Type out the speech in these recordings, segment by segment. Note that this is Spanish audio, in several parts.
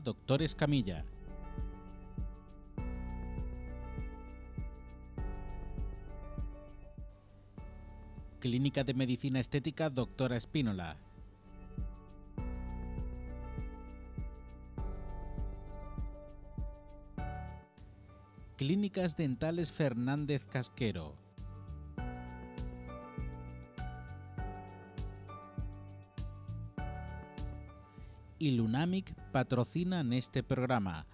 Doctor Escamilla. Clínica de Medicina Estética Doctora Espínola. Clínicas Dentales Fernández Casquero. y Lunamic patrocinan este programa.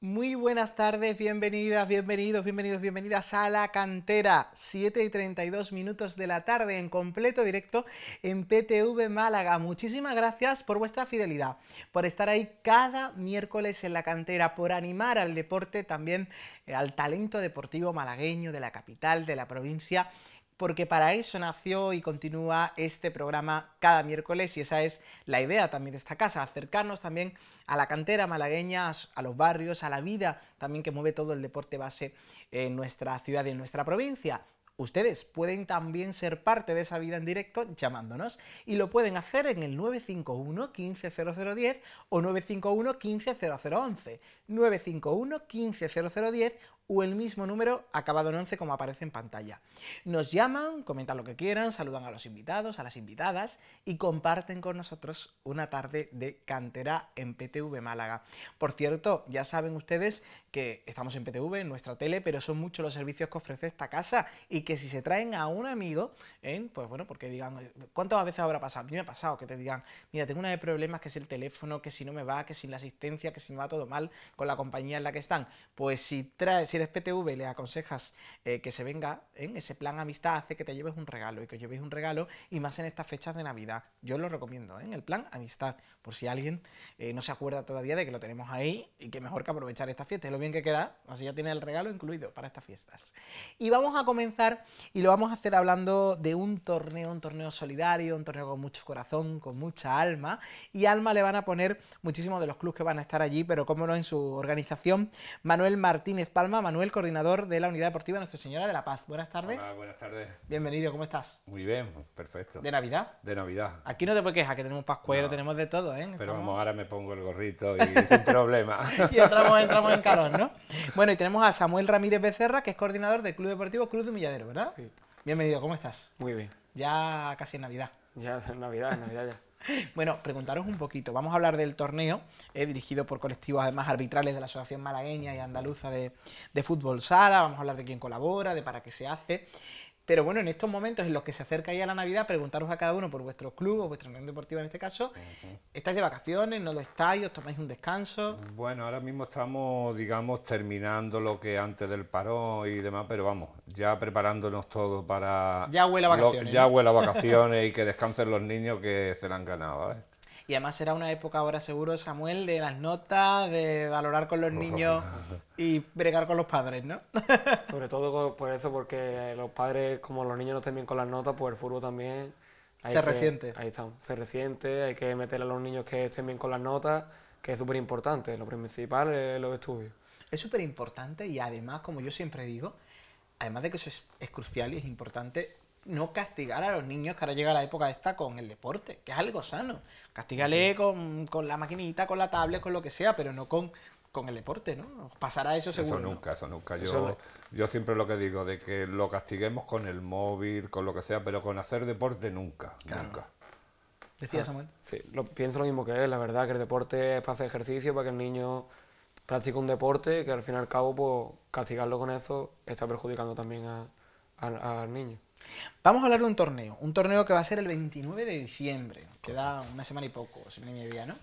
Muy buenas tardes, bienvenidas, bienvenidos, bienvenidos, bienvenidas a la cantera. 7 y 32 minutos de la tarde en completo directo en PTV Málaga. Muchísimas gracias por vuestra fidelidad, por estar ahí cada miércoles en la cantera, por animar al deporte también, eh, al talento deportivo malagueño de la capital, de la provincia porque para eso nació y continúa este programa cada miércoles y esa es la idea también de esta casa, acercarnos también a la cantera malagueña, a los barrios, a la vida también que mueve todo el deporte base en nuestra ciudad y en nuestra provincia. Ustedes pueden también ser parte de esa vida en directo llamándonos y lo pueden hacer en el 951 150010 o 951 150011, 951 150010 o el mismo número acabado en 11 como aparece en pantalla. Nos llaman, comentan lo que quieran, saludan a los invitados, a las invitadas y comparten con nosotros una tarde de cantera en PTV Málaga. Por cierto, ya saben ustedes que estamos en PTV, en nuestra tele, pero son muchos los servicios que ofrece esta casa y que si se traen a un amigo, ¿eh? pues bueno, porque digan, ¿cuántas veces habrá pasado? A mí me ha pasado que te digan, mira, tengo una de problemas que es el teléfono, que si no me va, que sin la asistencia, que si me va todo mal con la compañía en la que están. Pues si traes, si eres PTV, le aconsejas eh, que se venga en ¿eh? ese plan amistad, hace que te lleves un regalo y que lleves un regalo y más en estas fechas de Navidad. Yo lo recomiendo, ¿eh? en el plan amistad, por si alguien no se acuerda todavía de que lo tenemos ahí y que mejor que aprovechar esta fiesta. Es lo bien que queda, así ya tiene el regalo incluido para estas fiestas. Y vamos a comenzar y lo vamos a hacer hablando de un torneo, un torneo solidario, un torneo con mucho corazón, con mucha alma. Y alma le van a poner muchísimos de los clubes que van a estar allí, pero como no en su organización. Manuel Martínez Palma, Manuel, coordinador de la Unidad Deportiva Nuestra Señora de la Paz. Buenas tardes. Hola, buenas tardes. Bienvenido, ¿cómo estás? Muy bien, perfecto. ¿De Navidad? De Navidad. Aquí no te puedes quejar, que tenemos pascuero, tenemos de todo, ¿eh? Pero vamos, ahora me pongo el gorrito y sin problema. y entramos, entramos en calor, ¿no? Bueno, y tenemos a Samuel Ramírez Becerra, que es coordinador del Club Deportivo Cruz de Milladero, ¿verdad? Sí. Bienvenido, ¿cómo estás? Muy bien. Ya casi en Navidad. Ya es Navidad, es Navidad ya. Bueno, preguntaros un poquito. Vamos a hablar del torneo, eh, dirigido por colectivos además arbitrales de la Asociación Malagueña y Andaluza de, de Fútbol Sala. Vamos a hablar de quién colabora, de para qué se hace. Pero bueno, en estos momentos en los que se acerca ya la Navidad, preguntaros a cada uno por vuestro club o vuestra unión deportiva en este caso, ¿estáis de vacaciones? ¿No lo estáis? ¿Os tomáis un descanso? Bueno, ahora mismo estamos, digamos, terminando lo que antes del parón y demás, pero vamos, ya preparándonos todo para... Ya huele a vacaciones. ya huele a vacaciones y que descansen los niños que se la han ganado, ¿eh? Y además será una época ahora seguro, Samuel, de las notas, de valorar con los niños y bregar con los padres, ¿no? Sobre todo por eso, porque los padres, como los niños no estén bien con las notas, pues el fútbol también... se resiente. Ahí está, se resiente, hay que meter a los niños que estén bien con las notas, que es súper importante, lo principal es los estudios. Es súper importante y además, como yo siempre digo, además de que eso es, es, crucial y es importante, no castigar a los niños que ahora llega la época esta con el deporte, que es algo sano. Castígale mm, con, la maquinita, con la tablet, con lo que sea, pero no con, con el deporte, ¿no? pasará eso seguro. Eso nunca, eso nunca. Yo, yo siempre lo que digo, de que lo castiguemos con el móvil, con lo que sea, pero con hacer deporte nunca, nunca. ¿Decía ah. Samuel? sí, lo, pienso lo mismo que él, la verdad, que el deporte es para hacer ejercicio, para que el niño practique un deporte, que al fin y al cabo, pues, castigarlo con eso está perjudicando también al niño. Vamos a hablar de un torneo, un torneo que va a ser el 29 de diciembre, queda una semana y poco, semana y media, ¿no?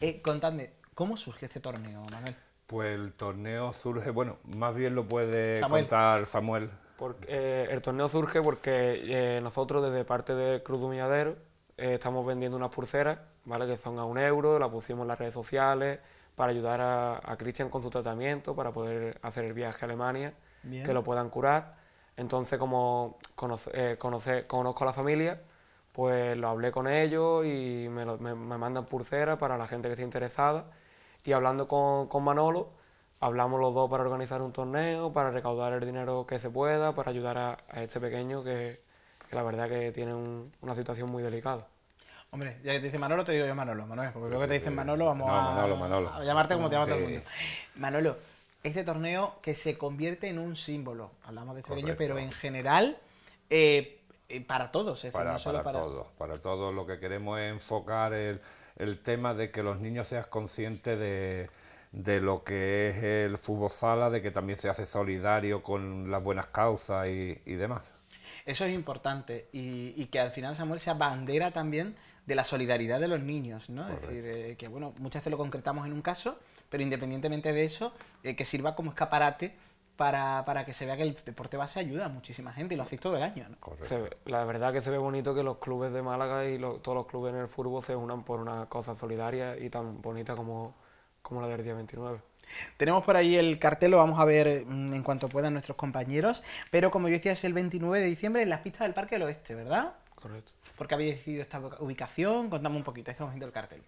Eh, contadme, ¿cómo surge este torneo, Manuel? Pues el torneo surge, bueno, más bien lo puede contar Samuel. Porque, eh, el torneo surge porque eh, nosotros desde parte de Cruz Humilladero eh, estamos vendiendo unas pulseras, ¿vale? Que son a un euro, las pusimos en las redes sociales para ayudar a, Christian con su tratamiento, para poder hacer el viaje a Alemania, que lo puedan curar. Entonces, como eh, conozco a la familia, pues lo hablé con ellos y me, lo, me, mandan pulseras para la gente que esté interesada. Y hablando con, con Manolo, hablamos los dos para organizar un torneo, para recaudar el dinero que se pueda, para ayudar a, este pequeño que, que, la verdad que tiene una situación muy delicada. Hombre, ya que te dicen Manolo, te digo yo Manolo, Manuel, porque lo que te dicen Manolo, vamos a, llamarte como te llama todo el mundo. Manolo, este torneo que se convierte en un símbolo. Hablamos de este año, pero en general eh, eh, para todos, es para, no solo para, todos. Para todos lo que queremos es enfocar el, tema de que los niños sean conscientes de, lo que es el fútbol sala, de que también se hace solidario con las buenas causas y, demás. Eso es importante y, que al final Samuel sea bandera también de la solidaridad de los niños, ¿no? Es decir, eh, que bueno, muchas veces lo concretamos en un caso, pero independientemente de eso, eh, que sirva como escaparate para, que se vea que el deporte base ayuda a muchísima gente y lo hace todo el año. la verdad que se ve bonito que los clubes de Málaga y todos los clubes en el fútbol se unan por una cosa solidaria y tan bonita como, como la del día 29. Tenemos por ahí el cartel, lo vamos a ver mm, en cuanto puedan nuestros compañeros, pero como yo decía es el 29 de diciembre en las pistas del Parque del Oeste, ¿verdad? Correcto. ¿Por qué habéis decidido esta ubicación? contamos un poquito, estamos viendo el cartel.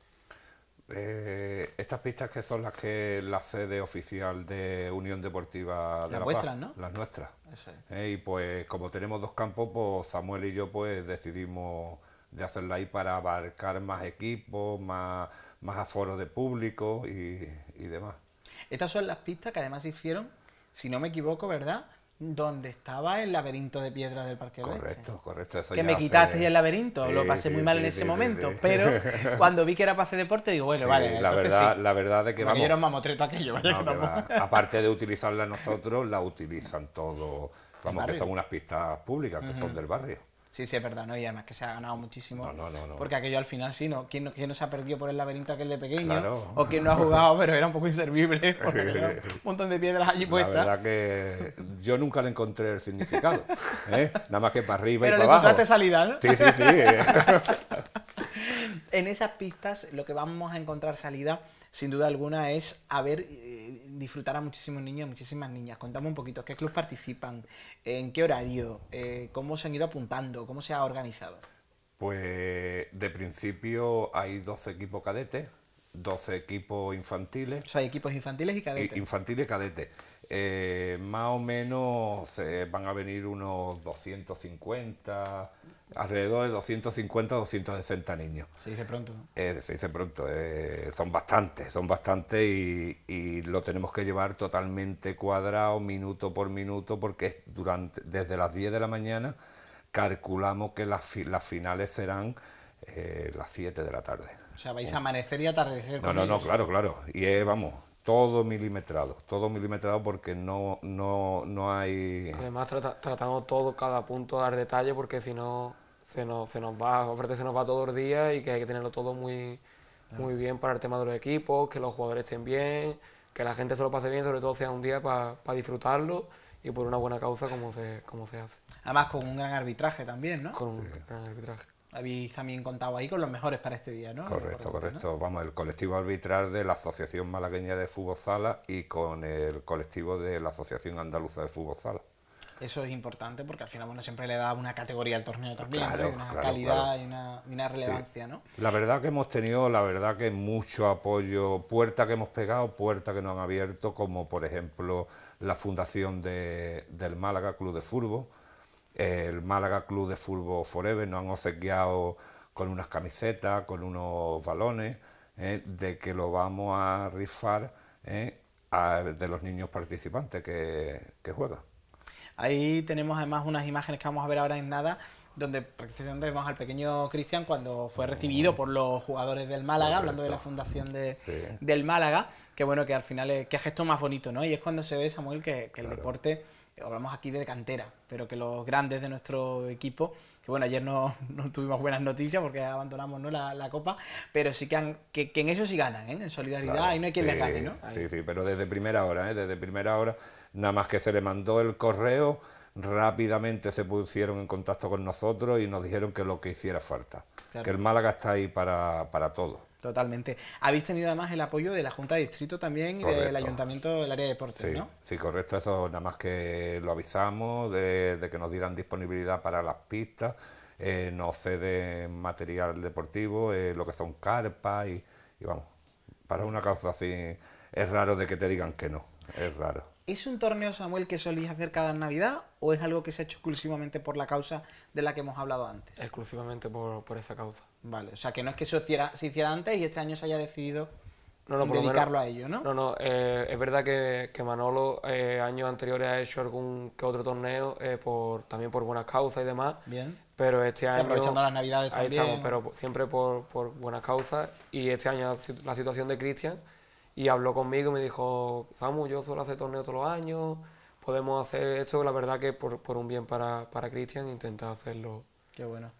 Eh, estas pistas que son las que la sede oficial de Unión Deportiva de las La vuestras, ¿no? las nuestras. Eh, y pues como tenemos dos campos, pues Samuel y yo pues decidimos de hacerla ahí para abarcar más equipos, más, más aforos de público y, y demás. Estas son las pistas que además hicieron, si no me equivoco, ¿verdad? donde estaba el laberinto de piedras del Parque Correcto, Oeste. correcto. que me quitaste el laberinto, lo pasé muy mal en ese momento, pero cuando vi que era para hacer deporte digo, bueno, vale. La verdad, la verdad de que vamos... Era mamotreto aquello, vaya que Aparte de utilizarla nosotros, la utilizan todos, vamos, que son unas pistas públicas, que son del barrio. Sí, sí, es verdad, ¿no? Y además que se ha ganado muchísimo. No, no, no, porque aquello al final sí, ¿no? ¿Quién, no se ha perdido por el laberinto aquel de pequeño? O quien no ha jugado, pero era un poco inservible. Porque un montón de piedras allí puestas. La verdad que yo nunca le encontré el significado. ¿eh? Nada más que para arriba y para abajo. Pero le encontraste salida, Sí, sí, sí. Eh. en esas pistas lo que vamos a encontrar salida, sin duda alguna, es haber eh, disfrutar a muchísimos niños muchísimas niñas. contamos un poquito, ¿qué club participan? ¿En qué horario? Eh, ¿Cómo se han ido apuntando? ¿Cómo se ha organizado? Pues de principio hay 12 equipos cadetes, 12 equipos infantiles. O sea, hay equipos infantiles y cadetes. Infantiles y cadetes. Eh, más o menos van a venir unos 250 alrededor de 250 260 niños. Se dice pronto. Eh, se dice pronto, eh, son bastantes, son bastantes y, lo tenemos que llevar totalmente cuadrado, minuto por minuto, porque durante, desde las 10 de la mañana calculamos que las, finales serán eh, las 7 de la tarde. O sea, vais a amanecer y atardecer. No, no, no, claro, claro. Y es, vamos, todo milimetrado, todo milimetrado porque no, no, hay... Además tratamos todo, cada punto dar detalle porque si no se nos, se nos va, aparte se nos va todo el día y que hay que tenerlo todo muy, muy bien para el tema de los equipos, que los jugadores estén bien, que la gente se lo pase bien, sobre todo sea un día para disfrutarlo y por una buena causa como se, como se hace. Además con un gran arbitraje también, ¿no? Con un gran arbitraje. Habéis también contado ahí con los mejores para este día, ¿no? Correcto, correcto. Vamos, el colectivo arbitral de la Asociación Malagueña de Fútbol Sala y con el colectivo de la Asociación Andaluza de Fútbol Sala eso es importante porque al final uno siempre le da una categoría al torneo también, una calidad Y, una, relevancia. ¿no? La verdad que hemos tenido, la verdad que mucho apoyo, puertas que hemos pegado, puertas que nos han abierto, como por ejemplo la fundación del Málaga Club de Fútbol, el Málaga Club de Fútbol Forever, nos han obsequiado con unas camisetas, con unos balones, ¿eh? de que lo vamos a rifar ¿eh? de los niños participantes que juegan. Ahí tenemos además unas imágenes que vamos a ver ahora en nada, donde precisamente vemos al pequeño Cristian cuando fue recibido por los jugadores del Málaga, hablando de la fundación del Málaga, que bueno, que al final, es, qué gesto más bonito, ¿no? Y es cuando se ve, Samuel, que, el deporte hablamos aquí de cantera, pero que los grandes de nuestro equipo, que bueno, ayer no, tuvimos buenas noticias porque abandonamos la, copa, pero sí que, en eso sí ganan, ¿eh? en solidaridad, y no hay quien les gane, ¿no? Sí, sí, pero desde primera hora, ¿eh? desde primera hora, nada más que se le mandó el correo rápidamente se pusieron en contacto con nosotros y nos dijeron que lo que hiciera falta, que el Málaga está ahí para, para todo. Totalmente. Habéis tenido además el apoyo de la Junta de Distrito también y del Ayuntamiento del área de deportes, sí, Sí, correcto. Eso nada más que lo avisamos de, que nos dieran disponibilidad para las pistas, no eh, nos ceden material deportivo, eh, lo que son carpas y, y vamos, para una causa así es raro de que te digan que no, es raro. ¿Es un torneo, Samuel, que solís hacer cada Navidad o es algo que se ha hecho exclusivamente por la causa de la que hemos hablado antes? Exclusivamente por, por esa causa. Vale, o sea que no es que se hiciera, se antes y este año se haya decidido no, dedicarlo a ello, ¿no? No, no, eh, es verdad que, que Manolo eh, años anteriores ha hecho algún que otro torneo eh, también por buenas causas y demás. Bien. Pero este año... Aprovechando las navidades también. pero siempre por, por buenas causas. Y este año la situación de Cristian y habló conmigo y me dijo, Samu, yo solo hacer torneo todos los años, podemos hacer esto, la verdad que por, un bien para, para Cristian intenta hacerlo. Qué bueno.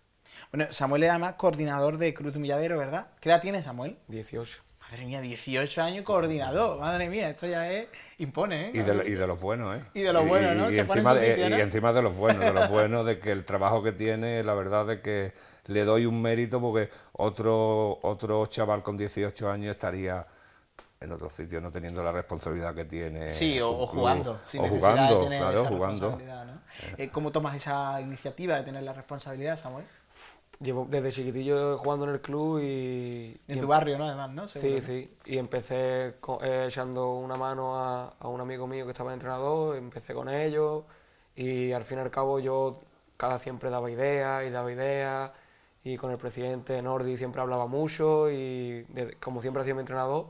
Bueno, Samuel es además coordinador de Cruz Milladero, ¿verdad? ¿Qué edad tiene Samuel? 18. Madre mía, 18 años coordinador, madre mía, esto ya es... impone, ¿eh? Y de, y los buenos, ¿eh? Y de los buenos, ¿no? Y, encima, de los buenos, de los buenos, de que el trabajo que tiene, la verdad de que le doy un mérito porque otro, otro chaval con 18 años estaría en otro sitio, no teniendo la responsabilidad que tiene. Sí, o, jugando. o jugando, claro, jugando. Eh, ¿Cómo tomas esa iniciativa de tener la responsabilidad, Samuel? Llevo desde chiquitillo jugando en el club y... En tu em- barrio, ¿no? Además, ¿no? sí, sí. Y empecé eh, echando una mano a, un amigo mío que estaba entrenador, empecé con ellos y al fin y al cabo yo cada siempre daba ideas y daba ideas y con el presidente Nordi siempre hablaba mucho y como siempre ha sido mi entrenador,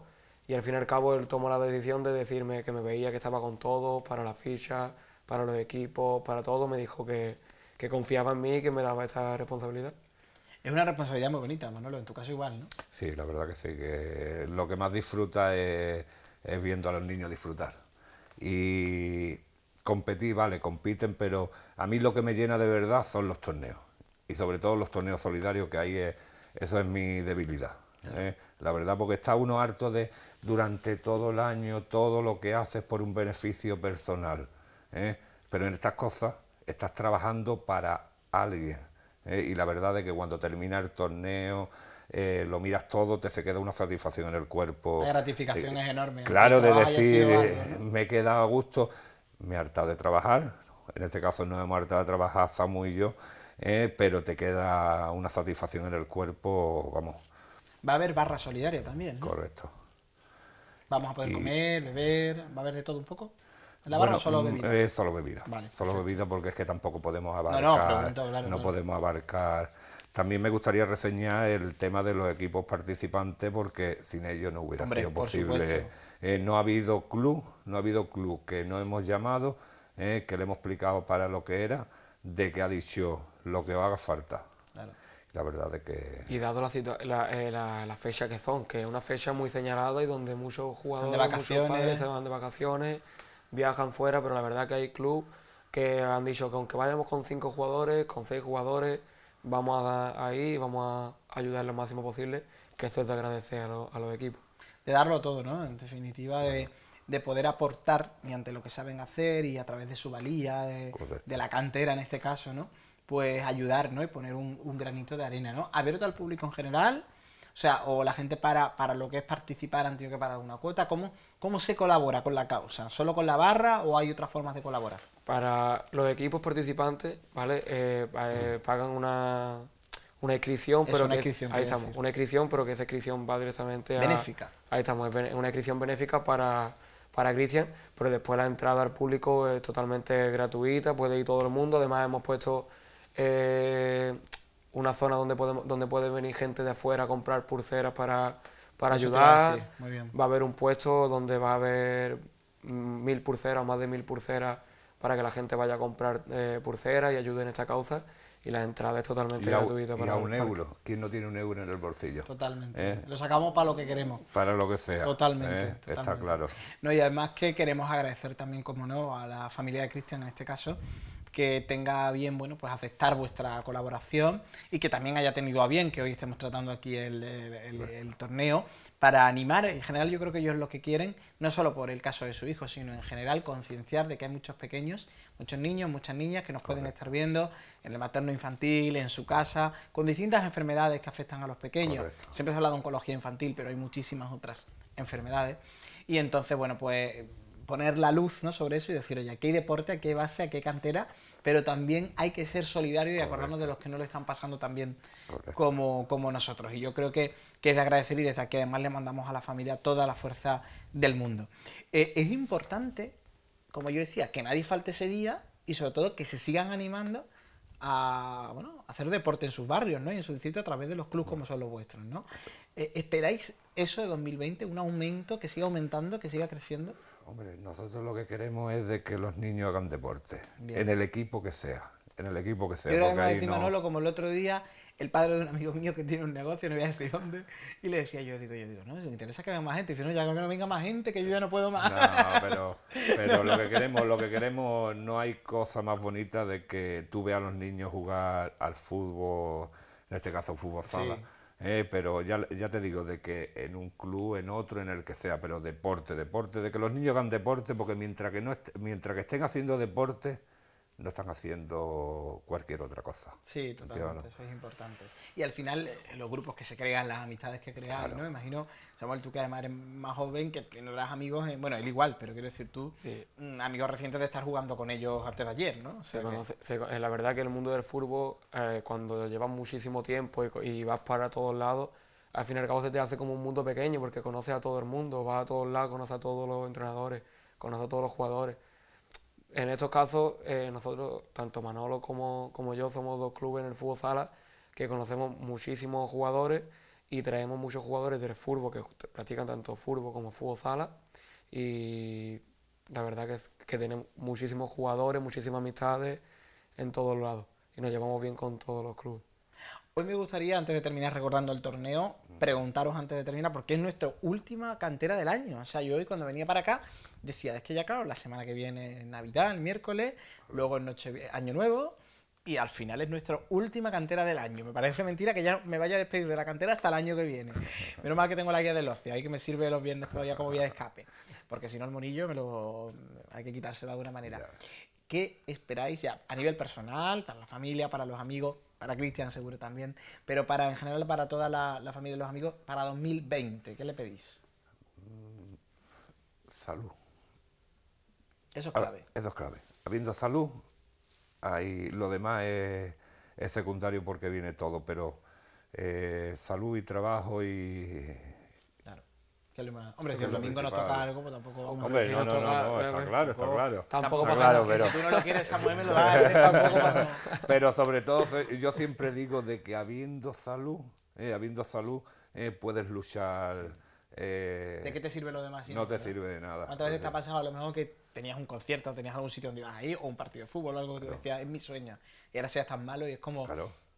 y al fin y al cabo él tomó la decisión de decirme que me veía que estaba con todo, para las fichas, para los equipos, para todo. Me dijo que, confiaba en mí y que me daba esta responsabilidad. Es una responsabilidad muy bonita, Manolo, en tu caso igual, ¿no? Sí, la verdad que sí, que lo que más disfruta es, viendo a los niños disfrutar. Y competir, vale, compiten, pero a mí lo que me llena de verdad son los torneos. Y sobre todo los torneos solidarios, que hay, eh, eso es mi debilidad. ¿eh? la verdad, porque está uno harto de durante todo el año todo lo que haces por un beneficio personal. ¿eh? pero en estas cosas estás trabajando para alguien. ¿eh? y la verdad es que cuando termina el torneo, lo miras todo, te se queda una satisfacción en el cuerpo. La gratificación es enorme. Claro, de decir, me he quedado a gusto, me he hartado de trabajar, en este caso no hemos hartado de trabajar Samu y yo, pero te queda una satisfacción en el cuerpo, vamos, Va a haber barra solidaria también. ¿no? Correcto. Vamos a poder comer, beber, va a haber de todo un poco. la barra o mm, eh, solo bebida? solo bebida. solo bebida porque es que tampoco podemos abarcar. No, no, no podemos abarcar. También me gustaría reseñar el tema de los equipos participantes porque sin ellos no hubiera sido posible. Eh, no ha habido club, no ha habido club que no hemos llamado, eh, que le hemos explicado para lo que era, de que ha dicho lo que haga falta la verdad de que... Y dado la, eh, la, la, fecha que son, que es una fecha muy señalada y donde muchos jugadores, de muchos padres se van de vacaciones, viajan fuera, pero la verdad que hay clubes que han dicho que aunque vayamos con cinco jugadores, con seis jugadores, vamos a ahí y vamos a ayudar lo máximo posible, que esto es de agradecer a, a los equipos. De darlo todo, ¿no? En definitiva, de, de, poder aportar mediante lo que saben hacer y a través de su valía, de la cantera en este caso, ¿no? pues ayudar, ¿no? Y poner un, granito de arena, ¿no? Abierto al público en general, o sea, o la gente para, para lo que es participar han que pagar una cuota. ¿Cómo, ¿Cómo se colabora con la causa? ¿Solo con la barra o hay otras formas de colaborar? Para los equipos participantes, ¿vale? Eh, eh, pagan una, inscripción, pero que, ahí estamos, una inscripción, pero que esa inscripción va directamente a... Benéfica. Ahí estamos, es una inscripción benéfica para, para Cristian, pero después la entrada al público es totalmente gratuita, puede ir todo el mundo, además hemos puesto eh, una zona donde, podemos, donde puede venir gente de afuera a comprar pulseras para, para ayudar. Va a haber un puesto donde va a haber mil pulseras, más de mil pulseras, para que la gente vaya a comprar eh, pulseras y ayude en esta causa. Y la entrada es totalmente gratuita para y a un euro. ¿Quién no tiene un euro en el bolsillo? Totalmente. ¿Eh? Lo sacamos para lo que queremos. Para lo que sea. Totalmente, totalmente, Está claro. No, y además que queremos agradecer también, como no, a la familia de Cristian en este caso que tenga bien, bueno, pues aceptar vuestra colaboración y que también haya tenido a bien que hoy estemos tratando aquí el, torneo para animar, en general yo creo que ellos lo que quieren, no solo por el caso de su hijo, sino en general concienciar de que hay muchos pequeños, muchos niños, muchas niñas que nos pueden estar viendo en el materno infantil, en su casa, con distintas enfermedades que afectan a los pequeños. Siempre se habla de oncología infantil, pero hay muchísimas otras enfermedades. Y entonces, bueno, pues poner la luz ¿no? sobre eso y decir, oye, aquí hay deporte, aquí qué base, a qué cantera pero también hay que ser solidarios y acordarnos de los que no lo están pasando tan bien como, nosotros. Y yo creo que, es de agradecer y desde aquí además le mandamos a la familia toda la fuerza del mundo. Eh, es importante, como yo decía, que nadie falte ese día y sobre todo que se sigan animando a hacer deporte en sus barrios ¿no? y en su distrito a través de los clubes como son los vuestros. ¿no? Eh, ¿Esperáis eso de 2020, un aumento que siga aumentando, que siga creciendo? Hombre, nosotros lo que queremos es de que los niños hagan deporte, en el equipo que sea, en el equipo que sea. Yo ahora decir, Manolo, como el otro día, el padre de un amigo mío que tiene un negocio, no voy a decir dónde, y le decía yo, digo, yo digo, no, si me interesa que venga más gente, y dice, no, ya que no venga más gente, que yo ya no puedo más. No, pero, pero lo que queremos, lo que queremos, no hay cosa más bonita de que tú veas a los niños jugar al fútbol, en este caso fútbol sala. Eh, pero ya, ya, te digo, de que en un club, en otro, en el que sea, pero deporte, deporte, de que los niños hagan deporte, porque mientras que, no mientras que estén haciendo deporte, no están haciendo cualquier otra cosa. Sí, totalmente, eso es importante. Y al final, eh, los grupos que se crean, las amistades que crean, ¿no? Imagino Samuel, tú que además eres más joven, que tendrás amigos, eh, bueno, él igual, pero quiero decir tú, mm, amigos recientes de estar jugando con ellos antes de ayer, ¿no? Eh, la verdad que el mundo del fútbol, eh, cuando llevas muchísimo tiempo y, vas para todos lados, al fin y al cabo se te hace como un mundo pequeño porque conoces a todo el mundo, vas a todos lados, conoces a todos los entrenadores, conoces a todos los jugadores. En estos casos, nosotros, tanto Manolo como, como yo, somos dos clubes en el fútbol sala que conocemos muchísimos jugadores y traemos muchos jugadores del fútbol que practican tanto fútbol como fútbol sala y la verdad que, es que tenemos muchísimos jugadores, muchísimas amistades en todos lados y nos llevamos bien con todos los clubes. Hoy me gustaría, antes de terminar recordando el torneo, preguntaros antes de terminar, porque es nuestra última cantera del año. O sea, yo hoy cuando venía para acá decía, es que ya claro, la semana que viene es Navidad, el miércoles, luego es noche, Año Nuevo, y al final es nuestra última cantera del año. Me parece mentira que ya me vaya a despedir de la cantera hasta el año que viene. Menos mal que tengo la guía del ocio, ahí que me sirve los viernes todavía como vía de escape. Porque si no, el monillo me lo... hay que quitárselo de alguna manera. ¿Qué esperáis ya a nivel personal, para la familia, para los amigos, para Cristian seguro también, pero para en general para toda la, familia y los amigos, para 2020? ¿Qué le pedís? Salud. Eso es clave. eso es clave. Habiendo salud, Ahí, lo demás es, secundario porque viene todo, pero eh, salud y trabajo y... Claro. Hombre, si el domingo nos toca algo, pues tampoco... Hombre, no, no, no, está claro, está claro. Tampoco, claro, pero... Si tú no lo quieres, Samuel, me lo ¿eh? Pero sobre todo, eh, yo siempre digo de que habiendo salud, habiendo salud, puedes luchar... ¿De qué te sirve lo demás? no te sirve de nada. ¿Cuántas veces te ha pasado a lo mejor que tenías un concierto, tenías algún sitio donde ibas ahí, o un partido de fútbol, algo que te decía, es mi sueño. Y ahora seas tan malo y es como.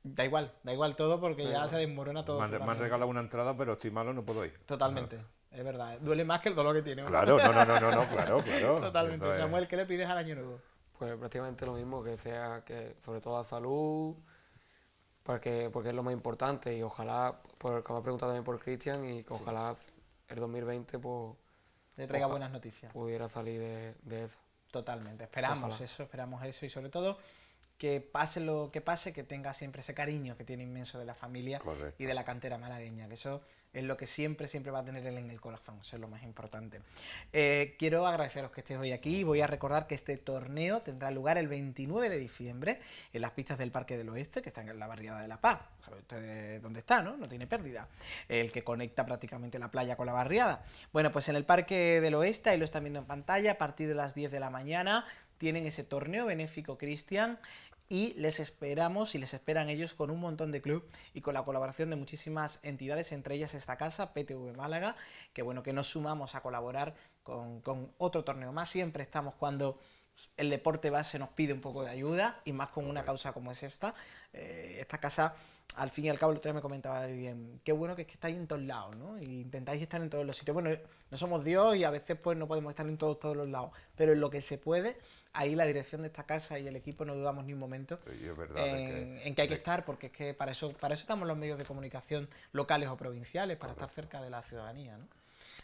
Da igual, da igual todo porque ya se desmorona todo. Me, han regalado una entrada, pero estoy malo, no puedo ir. Totalmente. Es verdad, eh, duele más que el dolor que tiene. Claro, no, no, no, no, no claro, claro. Totalmente. Samuel, ¿qué le pides al año nuevo? Pues prácticamente lo mismo, que sea, que sobre todo a salud, porque, porque es lo más importante y ojalá, por, como ha preguntado también por Cristian, y que ojalá el 2020 pues, te traiga buenas noticias. Pudiera salir de, eso. Totalmente, esperamos eso, esperamos eso y sobre todo que pase lo que pase, que tenga siempre ese cariño que tiene inmenso de la familia y de la cantera malagueña, que eso es lo que siempre, siempre va a tener él en el corazón, eso es lo más importante. Eh, quiero agradeceros que estéis hoy aquí, ...y voy a recordar que este torneo tendrá lugar el 29 de diciembre en las pistas del Parque del Oeste, que están en la barriada de La Paz, sabe usted dónde está, ¿no? No tiene pérdida, el que conecta prácticamente la playa con la barriada. Bueno, pues en el Parque del Oeste, ahí lo están viendo en pantalla, a partir de las 10 de la mañana tienen ese torneo benéfico, Cristian, y les esperamos y les esperan ellos con un montón de club y con la colaboración de muchísimas entidades, entre ellas esta casa, PTV Málaga, que bueno, que nos sumamos a colaborar con, otro torneo más. Siempre estamos cuando el deporte base nos pide un poco de ayuda y más con una causa como es esta. Eh, esta casa, al fin y al cabo, el otro me comentaba bien, qué bueno que estáis en todos lados, ¿no? intentáis estar en todos los sitios. Bueno, no somos Dios y a veces pues no podemos estar en todos, todos los lados, pero en lo que se puede ahí la dirección de esta casa y el equipo no dudamos ni un momento en, que, hay que estar, porque es que para eso, para eso estamos los medios de comunicación locales o provinciales, para estar cerca de la ciudadanía. ¿no?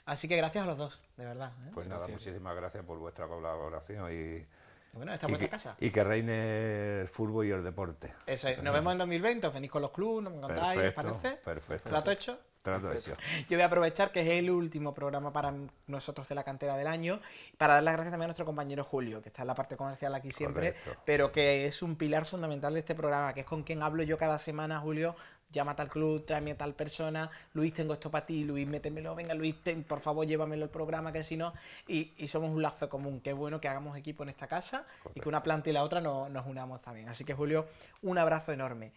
Así que gracias a los dos, de verdad. ¿eh? Pues nada, muchísimas gracias por vuestra colaboración y... Bueno, y que, casa. Y que reine el fútbol y el deporte. Eso Nos vemos en 2020, os venís con los clubes, nos encontráis, ¿os parece? Perfecto. ¿Trato hecho? Yo voy a aprovechar que es el último programa para nosotros de la cantera del año, para dar las gracias también a nuestro compañero Julio, que está en la parte comercial aquí siempre, pero que es un pilar fundamental de este programa, que es con quien hablo yo cada semana, Julio, llama a tal club, tráeme a tal persona, Luis, tengo esto para ti, Luis, métemelo, venga, Luis, por favor, llévamelo al programa, que si no, y, somos un lazo común. Qué bueno que hagamos equipo en esta casa y que una planta y la otra no, nos unamos también. Así que, Julio, un abrazo enorme.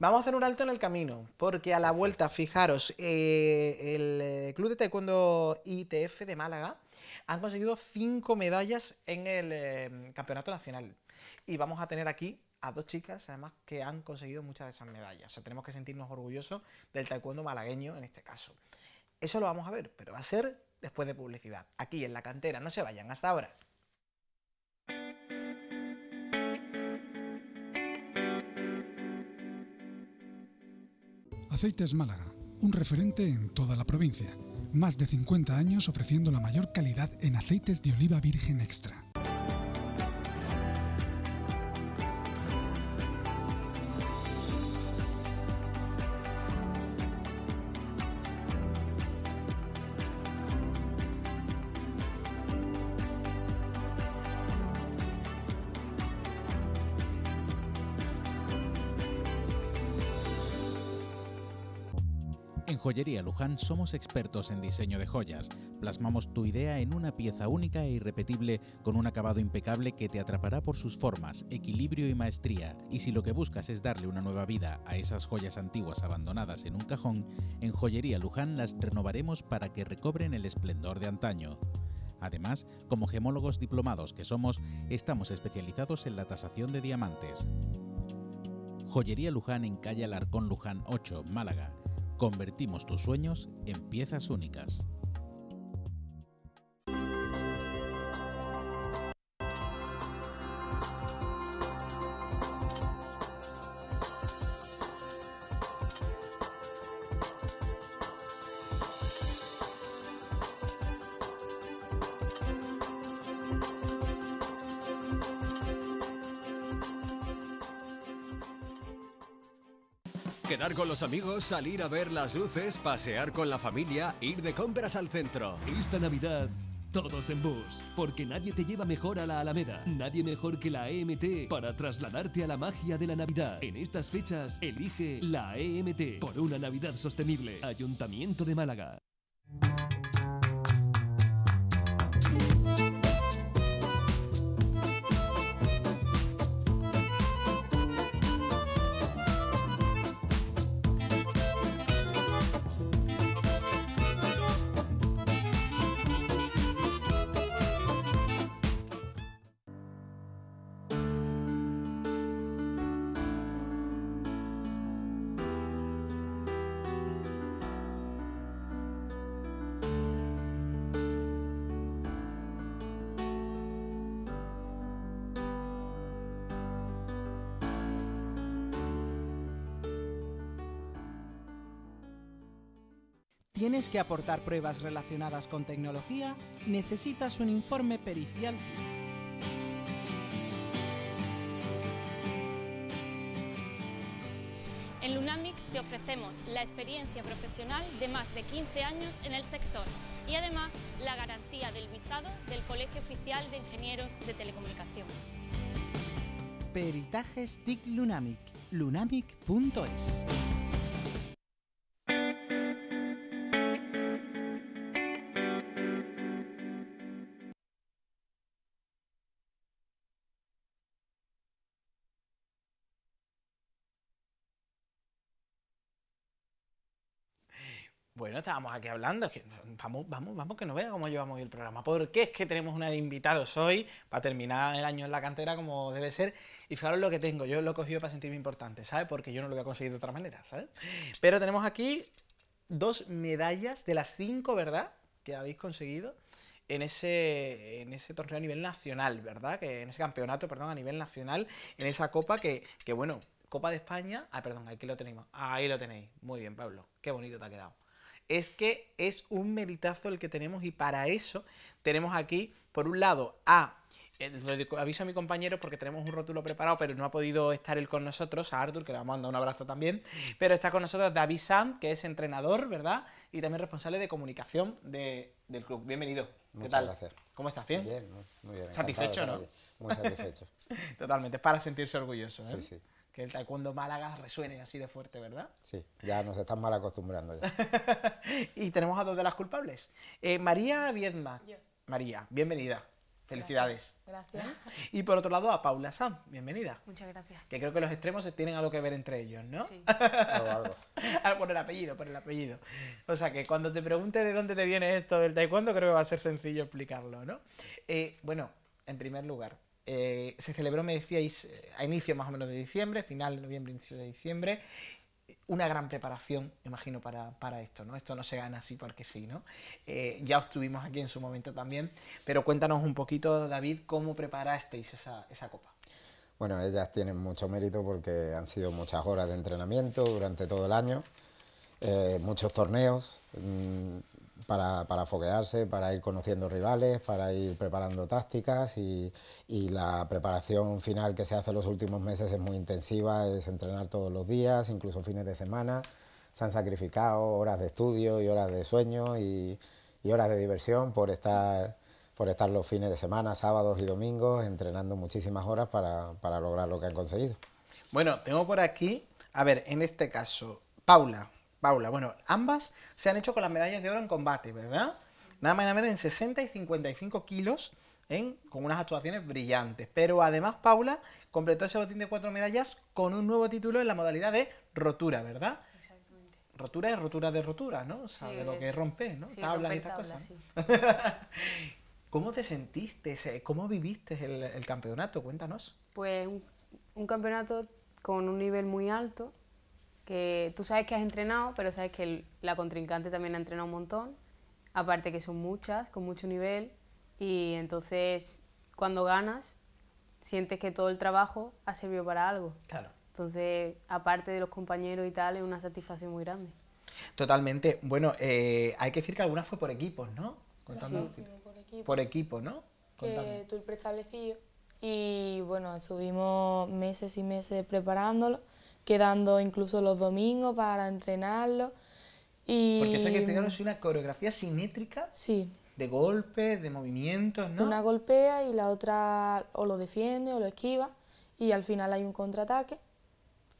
Vamos a hacer un alto en el camino, porque a la vuelta, fijaros, eh, el eh, Club de Taekwondo ITF de Málaga han conseguido cinco medallas en el eh, Campeonato Nacional. Y vamos a tener aquí a dos chicas, además, que han conseguido muchas de esas medallas. O sea, tenemos que sentirnos orgullosos del taekwondo malagueño en este caso. Eso lo vamos a ver, pero va a ser después de publicidad, aquí en la cantera. No se vayan, hasta ahora. Aceites Málaga, un referente en toda la provincia. Más de 50 años ofreciendo la mayor calidad en aceites de oliva virgen extra. Joyería Luján somos expertos en diseño de joyas. Plasmamos tu idea en una pieza única e irrepetible con un acabado impecable que te atrapará por sus formas, equilibrio y maestría. Y si lo que buscas es darle una nueva vida a esas joyas antiguas abandonadas en un cajón, en Joyería Luján las renovaremos para que recobren el esplendor de antaño. Además, como gemólogos diplomados que somos, estamos especializados en la tasación de diamantes. Joyería Luján en calle Alarcón Luján 8, Málaga Convertimos tus sueños en piezas únicas. quedar con los amigos, salir a ver las luces, pasear con la familia, ir de compras al centro. Esta Navidad todos en bus, porque nadie te lleva mejor a la Alameda, nadie mejor que la EMT para trasladarte a la magia de la Navidad. En estas fechas, elige la EMT por una Navidad sostenible. Ayuntamiento de Málaga. que aportar pruebas relacionadas con tecnología, necesitas un informe pericial TIC. En Lunamic te ofrecemos la experiencia profesional de más de 15 años en el sector y además la garantía del visado del Colegio Oficial de Ingenieros de Telecomunicación. Peritajes TIC Lunamic, lunamic.es Bueno, estábamos aquí hablando, que vamos, vamos, vamos, que no vea cómo llevamos hoy el programa, porque es que tenemos una de invitados hoy para terminar el año en la cantera como debe ser. Y fijaros lo que tengo, yo lo he cogido para sentirme importante, ¿sabes? Porque yo no lo voy conseguido de otra manera, ¿sabes? Pero tenemos aquí dos medallas de las cinco, ¿verdad? Que habéis conseguido en ese, en ese torneo a nivel nacional, ¿verdad? Que en ese campeonato, perdón, a nivel nacional, en esa copa que, que bueno, Copa de España. Ah, perdón, aquí lo tenemos. Ahí lo tenéis. Muy bien, Pablo. Qué bonito te ha quedado es que es un meritazo el que tenemos y para eso tenemos aquí, por un lado, a eh, lo aviso a mi compañero porque tenemos un rótulo preparado, pero no ha podido estar él con nosotros, a Arthur, que le manda un abrazo también, pero está con nosotros David Sand, que es entrenador, ¿verdad? Y también responsable de comunicación del club. Bienvenido. ¿Qué tal? ¿Cómo estás? ¿Bien? Bien, muy bien. ¿Satisfecho, no? Muy satisfecho. Totalmente, es para sentirse orgulloso. ¿eh? Sí, sí que el taekwondo Málaga resuene así de fuerte, ¿verdad? Sí, ya nos están mal acostumbrando. Ya. y tenemos a dos de las culpables. Eh, María Viedma. María, bienvenida. Felicidades. Gracias. Y por otro lado a Paula Sam, bienvenida. Muchas gracias. Que creo que los extremos tienen algo que ver entre ellos, ¿no? Sí. algo, algo. Ah, por el apellido, por el apellido. O sea que cuando te pregunte de dónde te viene esto del taekwondo, creo que va a ser sencillo explicarlo, ¿no? Eh, bueno, en primer lugar, eh, se celebró, me decíais, eh, a inicio más o menos de diciembre, final de noviembre, inicio de diciembre, una gran preparación, imagino, para, esto, ¿no? Esto no se gana así porque sí, ¿no? Eh, ya os tuvimos aquí en su momento también, pero cuéntanos un poquito, David, cómo preparasteis esa, copa. Bueno, ellas tienen mucho mérito porque han sido muchas horas de entrenamiento durante todo el año, muchos torneos. Mm, para, para foguearse, para ir conociendo rivales, para ir preparando tácticas y, y, la preparación final que se hace los últimos meses es muy intensiva, es entrenar todos los días, incluso fines de semana. Se han sacrificado horas de estudio y horas de sueño y, y horas de diversión por estar, por estar los fines de semana, sábados y domingos, entrenando muchísimas horas para, para lograr lo que han conseguido. Bueno, tengo por aquí, a ver, en este caso, Paula, Paula, bueno, ambas se han hecho con las medallas de oro en combate, ¿verdad? Nada más y nada menos en 60 y 55 kilos, con unas actuaciones brillantes. Pero además Paula completó ese botín de cuatro medallas con un nuevo título en la modalidad de rotura, ¿verdad? Exactamente. Rotura es rotura de rotura, ¿no? O sea, de lo que rompe, ¿no? Sí, tablas y estas cosas. ¿Cómo te sentiste? ¿Cómo viviste el, campeonato? Cuéntanos. Pues un campeonato con un nivel muy alto que tú sabes que has entrenado, pero sabes que la contrincante también ha entrenado un montón, aparte que son muchas, con mucho nivel, y entonces cuando ganas, sientes que todo el trabajo ha servido para algo. Claro. Entonces, aparte de los compañeros y tal, es una satisfacción muy grande. Totalmente. Bueno, eh, hay que decir que algunas fue por equipos, ¿no? Contando sí, por equipo. Por equipo, ¿no? Que tú el preestablecido. Y bueno, estuvimos meses y meses preparándolo quedando incluso los domingos para entrenarlo. Y... Porque esto hay que explicarlo, es una coreografía simétrica. Sí. De golpes, de movimientos, ¿no? Una golpea y la otra o lo defiende o lo esquiva y al final hay un contraataque.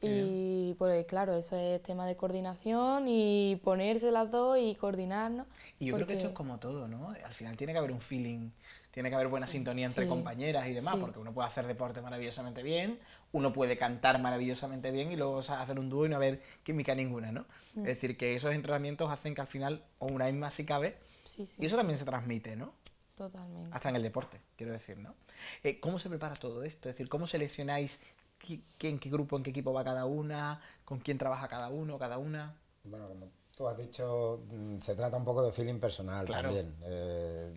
y pues claro, eso es tema de coordinación y ponerse las dos y coordinarnos. Y yo creo que esto es como todo, ¿no? Al final tiene que haber un feeling tiene que haber buena sintonía entre compañeras y demás, porque uno puede hacer deporte maravillosamente bien, uno puede cantar maravillosamente bien y luego hacer un dúo y no haber química ninguna, ¿no? Mm. Es decir, que esos entrenamientos hacen que al final o una misma si cabe, y eso también se transmite, ¿no? Totalmente. Hasta en el deporte, quiero decir, ¿no? Eh, ¿Cómo se prepara todo esto? Es decir, ¿cómo seleccionáis en qué grupo, en qué equipo va cada una, con quién trabaja cada uno, cada una? Bueno, como tú has dicho, mm, se trata un poco de feeling personal también. Eh,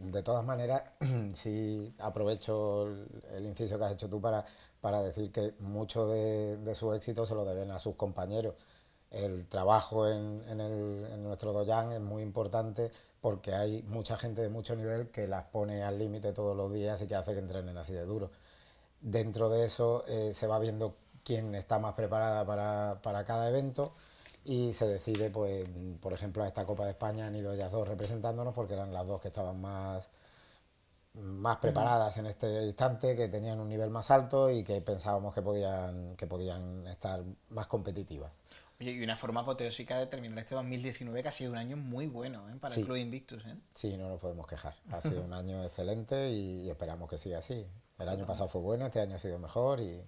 de todas maneras, sí aprovecho el inciso que has hecho tú para, decir que mucho de, de su éxito se lo deben a sus compañeros. El trabajo en, nuestro Doyan es muy importante porque hay mucha gente de mucho nivel que las pone al límite todos los días y que hace que entrenen así de duro. Dentro de eso eh, se va viendo quién está más preparada para cada evento y se decide, pues, por ejemplo, a esta Copa de España han ido ellas dos representándonos porque eran las dos que estaban más, más preparadas en este instante, que tenían un nivel más alto y que pensábamos que podían, que podían estar más competitivas. Oye, y una forma apoteósica de terminar este 2019 que ha sido un año muy bueno ¿eh? para el Club Invictus. ¿eh? Sí, no nos podemos quejar. Ha sido un año excelente y, y esperamos que siga así. El año pasado fue bueno, este año ha sido mejor y,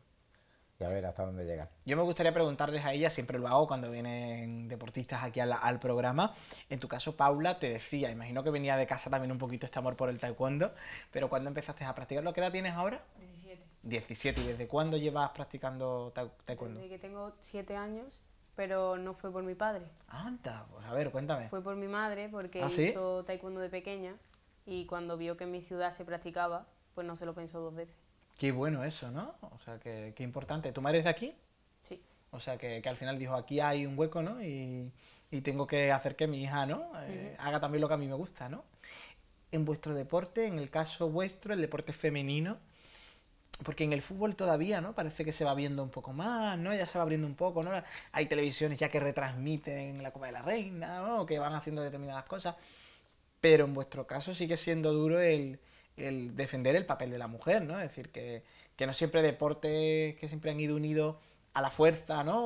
y a ver hasta dónde llegan. Yo me gustaría preguntarles a ella, siempre lo hago cuando vienen deportistas aquí al programa. En tu caso, Paula, te decía, imagino que venía de casa también un poquito este amor por el taekwondo, pero cuando empezaste a practicarlo? ¿Qué edad tienes ahora? 17. 17, ¿y desde cuándo llevas practicando taekwondo? Desde que tengo 7 años, pero no fue por mi padre. Anda, pues a ver, cuéntame. Fue por mi madre, porque ¿Ah, hizo taekwondo de pequeña y cuando vio que en mi ciudad se practicaba, pues no se lo pensó dos veces. Qué bueno eso, ¿no? O sea, qué, qué importante. ¿Tu madre es de aquí? Sí. O sea, que, al final dijo, aquí hay un hueco, ¿no? Y, y tengo que hacer que mi hija, ¿no? Eh, haga también lo que a mí me gusta, ¿no? En vuestro deporte, en el caso vuestro, el deporte femenino, porque en el fútbol todavía, ¿no? Parece que se va viendo un poco más, ¿no? Ya se va abriendo un poco, ¿no? Hay televisiones ya que retransmiten la Copa de la Reina, ¿no? Que van haciendo determinadas cosas. Pero en vuestro caso sigue siendo duro el, el defender el papel de la mujer, ¿no? Es decir, que, no siempre deportes que siempre han ido unidos a la fuerza, ¿no?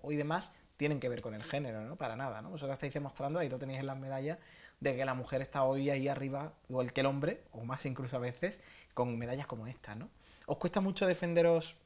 O, y demás, tienen que ver con el género, ¿no? Para nada, ¿no? Vosotros estáis demostrando, ahí lo tenéis en las medallas, de que la mujer está hoy ahí arriba, igual que el hombre, o más incluso a veces, con medallas como esta, ¿no? ¿Os cuesta mucho defenderos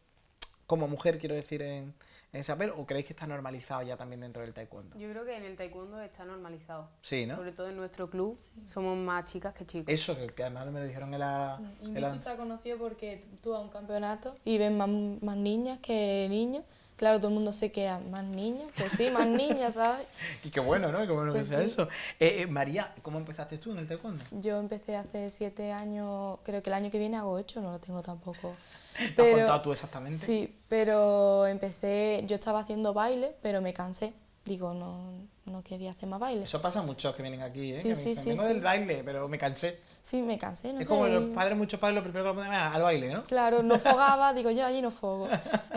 como mujer, quiero decir, en, ese o creéis que está normalizado ya también dentro del taekwondo? Yo creo que en el taekwondo está normalizado. Sobre todo en nuestro club somos más chicas que chicos. Eso, que, además me lo dijeron en la... Y está conocido porque tú vas a un campeonato y ves más, niñas que niños. Claro, todo el mundo se queda más niñas, pues sí, más niñas, ¿sabes? y qué bueno, ¿no? Qué bueno que pues sea eso. Eh, eh, María, ¿cómo empezaste tú en el taekwondo? Yo empecé hace siete años, creo que el año que viene hago ocho, no lo tengo tampoco. Pero, ¿Te has contado tú exactamente? Sí, pero empecé, yo estaba haciendo baile, pero me cansé. Digo, no, no quería hacer más baile. Eso pasa a muchos que vienen aquí, ¿eh? Sí, sí, sí, del baile, pero me cansé. Sí, me cansé. es como los padres, muchos padres, lo primero que lo ponen ah, al baile, ¿no? Claro, no fogaba, digo, yo allí no fogo.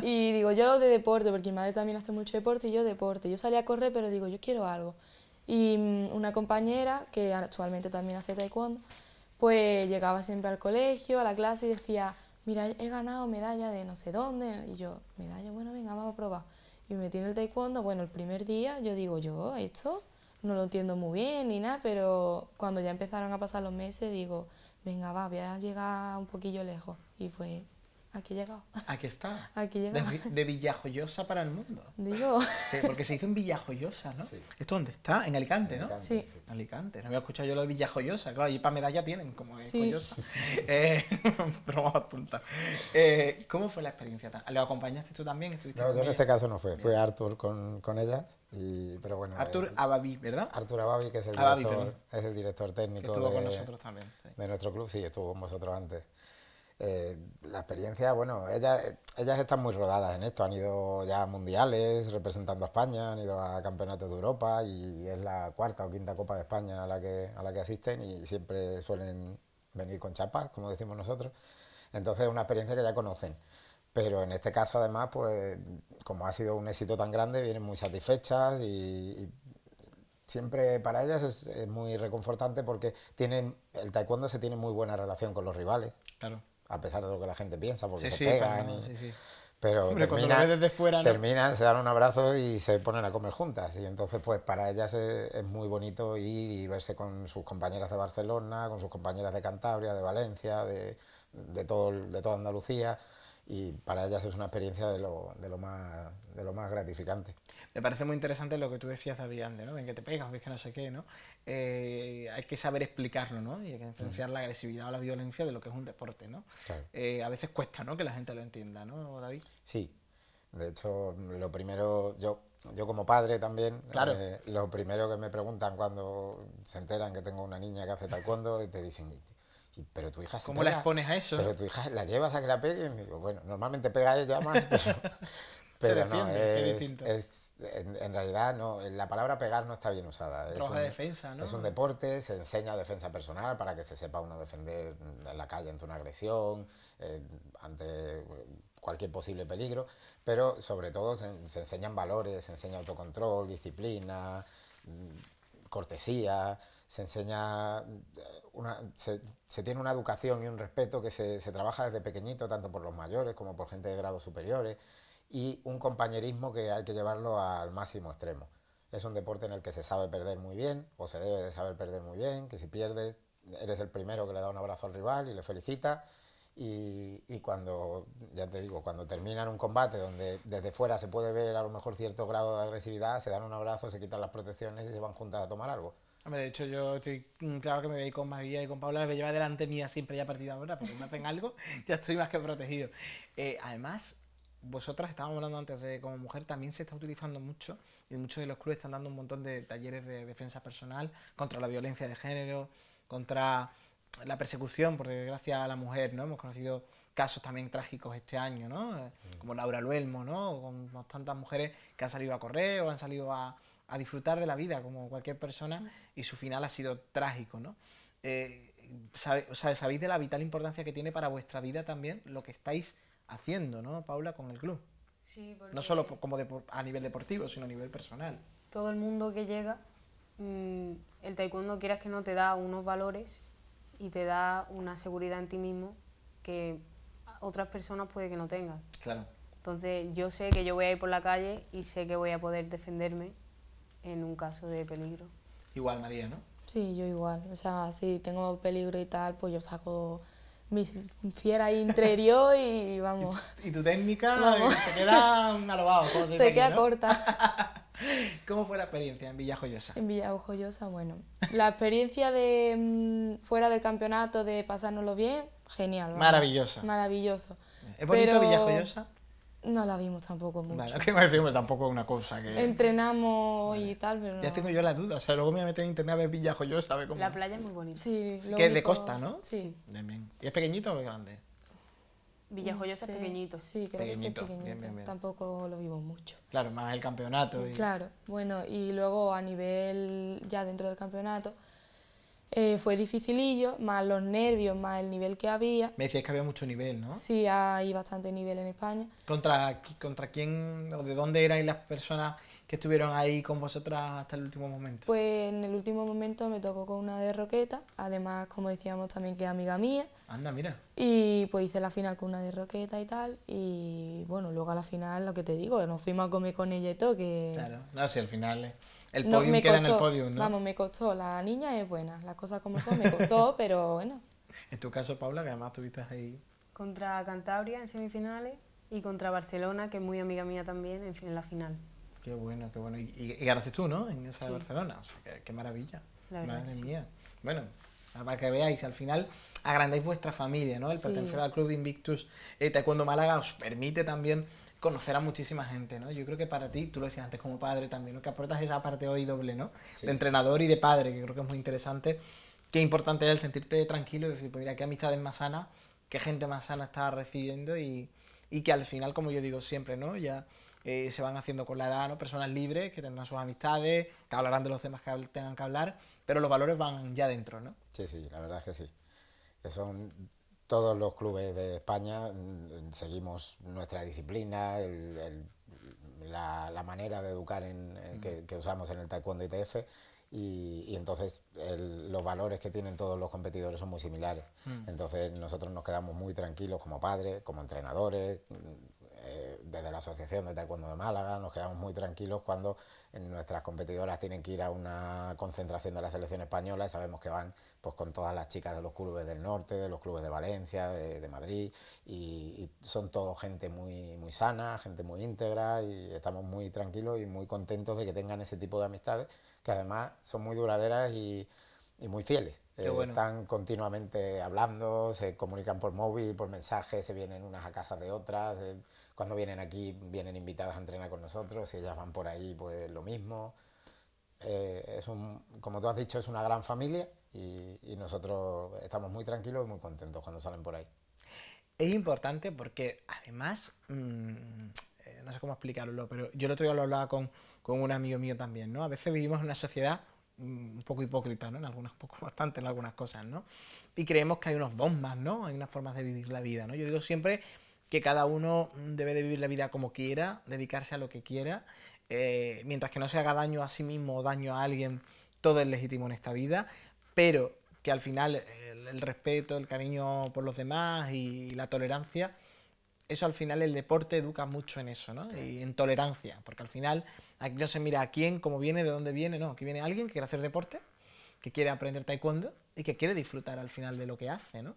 Y digo, yo de deporte, porque mi madre también hace mucho deporte, y yo deporte. Yo salía a correr, pero digo, yo quiero algo. Y mm, una compañera, que actualmente también hace taekwondo, pues llegaba siempre al colegio, a la clase y decía, mira, he ganado medalla de no sé dónde, y yo, medalla, bueno, venga, vamos a probar. Y me tiene el taekwondo, bueno, el primer día yo digo, yo, esto no lo entiendo muy bien ni nada, pero cuando ya empezaron a pasar los meses, digo, venga, va, voy a llegar un poquillo lejos. Y pues Aquí he llegado. Aquí está. Aquí De, Villa Villajoyosa para el mundo. Digo. porque se hizo en Villajoyosa, ¿no? ¿Esto dónde está? En Alicante, ¿no? Sí. Alicante. No había escuchado yo lo de Villajoyosa. Claro, y para medalla tienen, como en sí. Eh, pero vamos a apuntar eh, ¿Cómo fue la experiencia? ¿Lo acompañaste tú también? no, yo en este caso no fue, fue Arthur Artur con, con ellas. Y, pero bueno, Artur ¿verdad? Artur Ababi, que es el, director, es el director técnico. estuvo con nosotros también. De nuestro club, sí, estuvo con vosotros antes. Eh, la experiencia, bueno, ellas, ellas están muy rodadas en esto, han ido ya a mundiales representando a España, han ido a campeonatos de Europa y es la cuarta o quinta Copa de España a la que, a la que asisten y siempre suelen venir con chapas, como decimos nosotros. Entonces es una experiencia que ya conocen. Pero en este caso, además, pues como ha sido un éxito tan grande, vienen muy satisfechas y, siempre para ellas es, es, muy reconfortante porque tienen el taekwondo se tiene muy buena relación con los rivales. Claro a pesar de lo que la gente piensa, porque se pegan. y... pero terminan, se dan un abrazo y se ponen a comer juntas. Y entonces, pues para ellas es, muy bonito ir y verse con sus compañeras de Barcelona, con sus compañeras de Cantabria, de Valencia, de, de todo, de toda Andalucía. Y para ellas es una experiencia de lo, más, de lo más gratificante. Me parece muy interesante lo que tú decías, David, antes, ¿no? que te pegas, ves que no sé qué, ¿no? Eh, hay que saber explicarlo, ¿no? Y hay que influenciar mm. la agresividad o la violencia de lo que es un deporte, ¿no? Eh, a veces cuesta, ¿no? Que la gente lo entienda, ¿no, David? Sí. De hecho, lo primero, yo, yo como padre también, eh, lo primero que me preguntan cuando se enteran que tengo una niña que hace taekwondo, te dicen, pero tu hija se ¿Cómo la expones a eso? Pero tu hija la llevas a que la peguen. Digo, bueno, normalmente pega ella más, Pero no, es, en, realidad no, eh, la palabra pegar no está bien usada. Es un, defensa, ¿no? Es un deporte, se enseña defensa personal para que se sepa uno defender en la calle ante una agresión, eh, ante cualquier posible peligro, pero sobre todo se, enseñan valores, se enseña autocontrol, disciplina, mm, cortesía, se enseña eh, una, se, tiene una educación y un respeto que se, se trabaja desde pequeñito, tanto por los mayores como por gente de grados superiores y un compañerismo que hay que llevarlo al máximo extremo. Es un deporte en el que se sabe perder muy bien, o se debe de saber perder muy bien, que si pierdes eres el primero que le da un abrazo al rival y le felicita. Y, cuando, ya te digo, cuando terminan un combate donde desde fuera se puede ver a lo mejor cierto grado de agresividad, se dan un abrazo, se quitan las protecciones y se van juntas a tomar algo. Hombre, de hecho yo estoy mm, claro que me voy con María y con Paula, me lleva delante mía siempre ya partida ahora, porque me hacen algo, ya estoy más que protegido. Eh, además, vosotras estábamos hablando antes de como mujer, también se está utilizando mucho y muchos de los clubes están dando un montón de talleres de defensa personal contra la violencia de género, contra la persecución, porque gracias a la mujer, ¿no? Hemos conocido casos también trágicos este año, ¿no? Eh, mm. Como Laura Luelmo, ¿no? con tantas mujeres que han salido a correr o han salido a, disfrutar de la vida, como cualquier persona, mm. y su final ha sido trágico, ¿no? Eh, ¿Sabéis de la vital importancia que tiene para vuestra vida también lo que estáis haciendo, ¿no, Paula, con el club? Sí, No solo como a nivel deportivo, sino a nivel personal. Todo el mundo que llega, mm, el taekwondo quieras que no te da unos valores y te da una seguridad en ti mismo que otras personas puede que no tengan. Claro. Entonces yo sé que yo voy a ir por la calle y sé que voy a poder defenderme en un caso de peligro. Igual María, ¿no? Sí, yo igual. O sea, si tengo peligro y tal, pues yo saco mi fiera interior y vamos. Y, tu técnica se queda un Se, se queda corta. ¿Cómo fue la experiencia en Villa Joyosa? En Villajoyosa, bueno. La experiencia de mm, fuera del campeonato, de pasárnoslo bien, genial. Maravillosa. Maravilloso. ¿Es bonito Villajoyosa? No la vimos tampoco mucho. es que me decimos tampoco una cosa que... Entrenamos y tal, pero no... Ya tengo yo la duda, o sea, luego me voy a meter en internet a ver Villajoyos a ¿sabe cómo? La playa es muy bonita. Sí, lo Que es de costa, ¿no? Sí. bien. ¿Y es pequeñito o es grande? Villajoyos es pequeñito. Sí, creo que es pequeñito. Tampoco lo vimos mucho. Claro, más el campeonato. Y... Claro, bueno, y luego a nivel ya dentro del campeonato, eh, fue dificilillo, más los nervios, más el nivel que había. Me decías que había mucho nivel, ¿no? Sí, hay bastante nivel en España. ¿Contra, contra quién o de dónde eran las personas que estuvieron ahí con vosotras hasta el último momento? Pues en el último momento me tocó con una de Roqueta, además, como decíamos, también que es amiga mía. Anda, mira. Y pues hice la final con una de Roqueta y tal, y bueno, luego a la final, lo que te digo, nos fuimos a comer con ella y todo, que... Claro, no, sé, al final... El podium me en el podium, ¿no? Vamos, me costó. La niña es buena, las cosas como son, me costó, pero bueno. En tu caso, Paula, que además tuviste ahí... Contra Cantabria en semifinales y contra Barcelona, que es muy amiga mía también, en la final. Qué bueno, qué bueno. Y, gracias tú, ¿no? En esa de Barcelona. qué, maravilla. Madre mía. Bueno, para que veáis, al final agrandáis vuestra familia, ¿no? El pertenecer al Club Invictus eh, Taekwondo Málaga os permite también conocer a muchísima gente, ¿no? Yo creo que para ti, tú lo decías antes como padre también, lo que aportas esa parte hoy doble, ¿no? De entrenador y de padre, que creo que es muy interesante. Qué importante es el sentirte tranquilo y decir, pues mira, qué amistades más sanas, qué gente más sana está recibiendo y, que al final, como yo digo siempre, ¿no? Ya eh, se van haciendo con la edad, ¿no? Personas libres que tendrán sus amistades, que hablarán de los temas que tengan que hablar, pero los valores van ya dentro, ¿no? Sí, sí, la verdad es que sí. Eso es todos los clubes de España mm, seguimos nuestra disciplina, la, manera de educar que, usamos en el taekwondo ITF y, y entonces los valores que tienen todos los competidores son muy similares. Mm. Entonces nosotros nos quedamos muy tranquilos como padres, como entrenadores, eh, desde la Asociación de Taekwondo de Málaga nos quedamos muy tranquilos cuando nuestras competidoras tienen que ir a una concentración de la selección española y sabemos que van pues, con todas las chicas de los clubes del norte, de los clubes de Valencia, de, Madrid, y, son todo gente muy, muy sana, gente muy íntegra, y estamos muy tranquilos y muy contentos de que tengan ese tipo de amistades, que además son muy duraderas y, muy fieles. Eh, están continuamente hablando, se comunican por móvil, por mensaje, se vienen unas a casa de otras. Eh, cuando vienen aquí, vienen invitadas a entrenar con nosotros, si ellas van por ahí, pues lo mismo. Eh, es un, como tú has dicho, es una gran familia y, nosotros estamos muy tranquilos y muy contentos cuando salen por ahí. Es importante porque además, mm, eh, no sé cómo explicarlo, pero yo el otro día lo hablaba con, con un amigo mío también, ¿no? A veces vivimos en una sociedad mm, un poco hipócrita, ¿no? En algunas, poco bastante en algunas cosas, ¿no? Y creemos que hay unos más, ¿no? Hay unas formas de vivir la vida, ¿no? Yo digo siempre que cada uno debe de vivir la vida como quiera, dedicarse a lo que quiera, eh, mientras que no se haga daño a sí mismo o daño a alguien, todo es legítimo en esta vida, pero que al final el, respeto, el cariño por los demás y la tolerancia, eso al final el deporte educa mucho en eso, ¿no? Y en tolerancia, porque al final aquí no se mira a quién, cómo viene, de dónde viene, no, aquí viene alguien que quiere hacer deporte, que quiere aprender taekwondo y que quiere disfrutar al final de lo que hace, ¿no?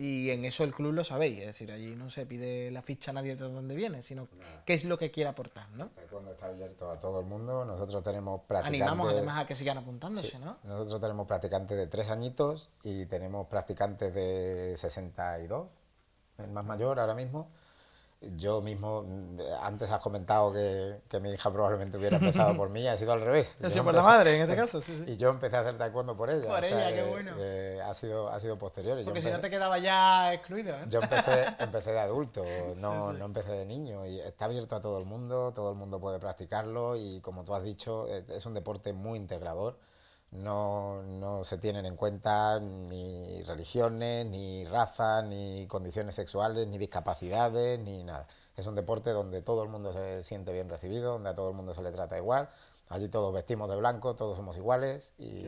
Y en eso el club lo sabéis, es decir, allí no se pide la ficha a nadie de dónde viene, sino qué es lo que quiere aportar, ¿no? Cuando está abierto a todo el mundo, nosotros tenemos practicantes... Animamos además a que sigan apuntándose, ¿no? Nosotros tenemos practicantes de tres añitos y tenemos practicantes de 62, el más mayor ahora mismo, yo mismo, mm, antes has comentado que, mi hija probablemente hubiera empezado por mí, ha sido al revés. Ha por la madre en este caso, sí, Y yo empecé a hacer taekwondo por ella. Por ella, qué bueno. ha, sido, ha sido posterior. Porque si no te quedaba ya excluido. ¿eh? Yo empecé, empecé de adulto, no, no empecé de niño. Y está abierto a todo el mundo, todo el mundo puede practicarlo y como tú has dicho, es un deporte muy integrador no, se tienen en cuenta ni religiones, ni raza, ni condiciones sexuales, ni discapacidades, ni nada. Es un deporte donde todo el mundo se siente bien recibido, donde a todo el mundo se le trata igual. Allí todos vestimos de blanco, todos somos iguales y,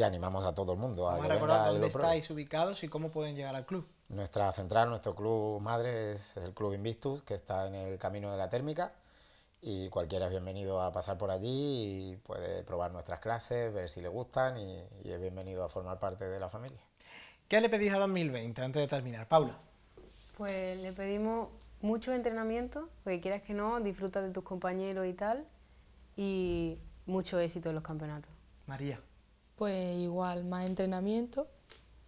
animamos a todo el mundo. a, recordar dónde estáis ubicados y cómo pueden llegar al club. Nuestra central, nuestro club madre es, es el Club Invictus, que está en el camino de la térmica y cualquiera es bienvenido a pasar por allí y puede probar nuestras clases, ver si le gustan y, es bienvenido a formar parte de la familia. ¿Qué le pedís a 2020 antes de terminar, Paula? Pues le pedimos mucho entrenamiento, porque quieras que no, disfruta de tus compañeros y tal, y mucho éxito en los campeonatos. María. Pues igual, más entrenamiento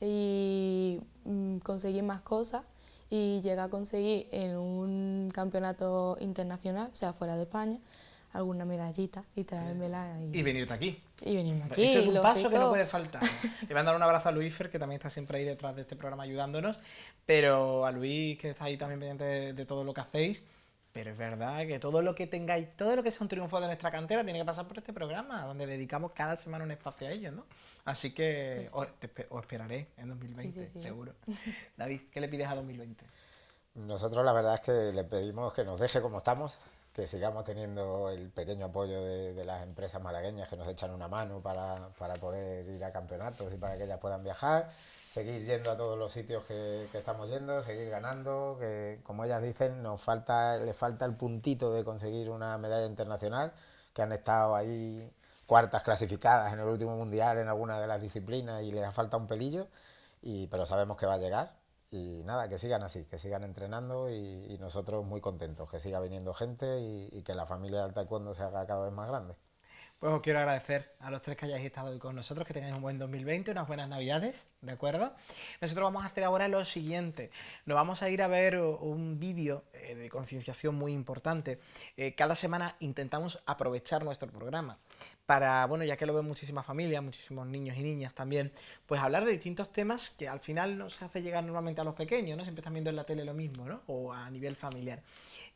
y mm, conseguir más cosas y llega a conseguir en un campeonato internacional, o sea, fuera de España, alguna medallita y traérmela. Y, venirte aquí. Y venirme aquí. Eso es un paso que no puede faltar. Le voy a dar un abrazo a Luis que también está siempre ahí detrás de este programa ayudándonos, pero a Luis, que está ahí también pendiente de todo lo que hacéis. Pero es verdad que todo lo que tengáis, todo lo que sea un triunfo de nuestra cantera tiene que pasar por este programa, donde dedicamos cada semana un espacio a ellos, ¿no? Así que pues os, esperaré en 2020, seguro. David, ¿qué le pides a 2020? Nosotros la verdad es que le pedimos que nos deje como estamos, que sigamos teniendo el pequeño apoyo de, las empresas malagueñas que nos echan una mano para, poder ir a campeonatos y para que ellas puedan viajar, seguir yendo a todos los sitios que, estamos yendo, seguir ganando, que como ellas dicen, nos falta, les falta el puntito de conseguir una medalla internacional, que han estado ahí cuartas clasificadas en el último mundial en alguna de las disciplinas y les ha falta un pelillo, y, pero sabemos que va a llegar y nada, que sigan así, que sigan entrenando y, nosotros muy contentos, que siga viniendo gente y, y que la familia del taekwondo se haga cada vez más grande. Pues os quiero agradecer a los tres que hayáis estado hoy con nosotros, que tengáis un buen 2020, unas buenas navidades, ¿de acuerdo? Nosotros vamos a hacer ahora lo siguiente, nos vamos a ir a ver un vídeo eh, de concienciación muy importante. Eh, cada semana intentamos aprovechar nuestro programa para, bueno, ya que lo ven muchísimas familias, muchísimos niños y niñas también, pues hablar de distintos temas que al final no se hace llegar normalmente a los pequeños, ¿no? Siempre están viendo en la tele lo mismo, ¿no? O a nivel familiar.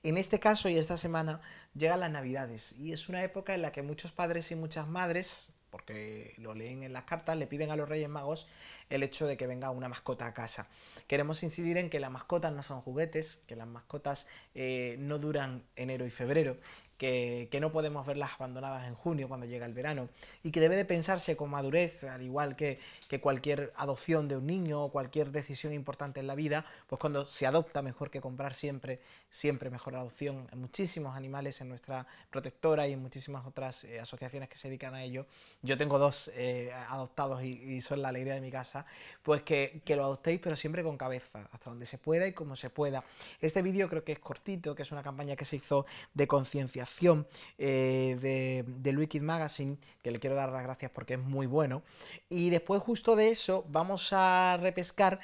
En este caso y esta semana llegan las Navidades y es una época en la que muchos padres y muchas madres, porque lo leen en las cartas, le piden a los Reyes Magos el hecho de que venga una mascota a casa. Queremos incidir en que las mascotas no son juguetes, que las mascotas eh, no duran enero y febrero, que, no podemos verlas abandonadas en junio cuando llega el verano y que debe de pensarse con madurez, al igual que, que, cualquier adopción de un niño o cualquier decisión importante en la vida, pues cuando se adopta mejor que comprar siempre siempre mejor adopción en muchísimos animales, en nuestra protectora y en muchísimas otras eh, asociaciones que se dedican a ello. Yo tengo dos eh, adoptados y, son la alegría de mi casa, pues que, lo adoptéis pero siempre con cabeza, hasta donde se pueda y como se pueda. Este vídeo creo que es cortito, que es una campaña que se hizo de concienciación eh, de, de Magazine, que le quiero dar las gracias porque es muy bueno. Y después justo de eso vamos a repescar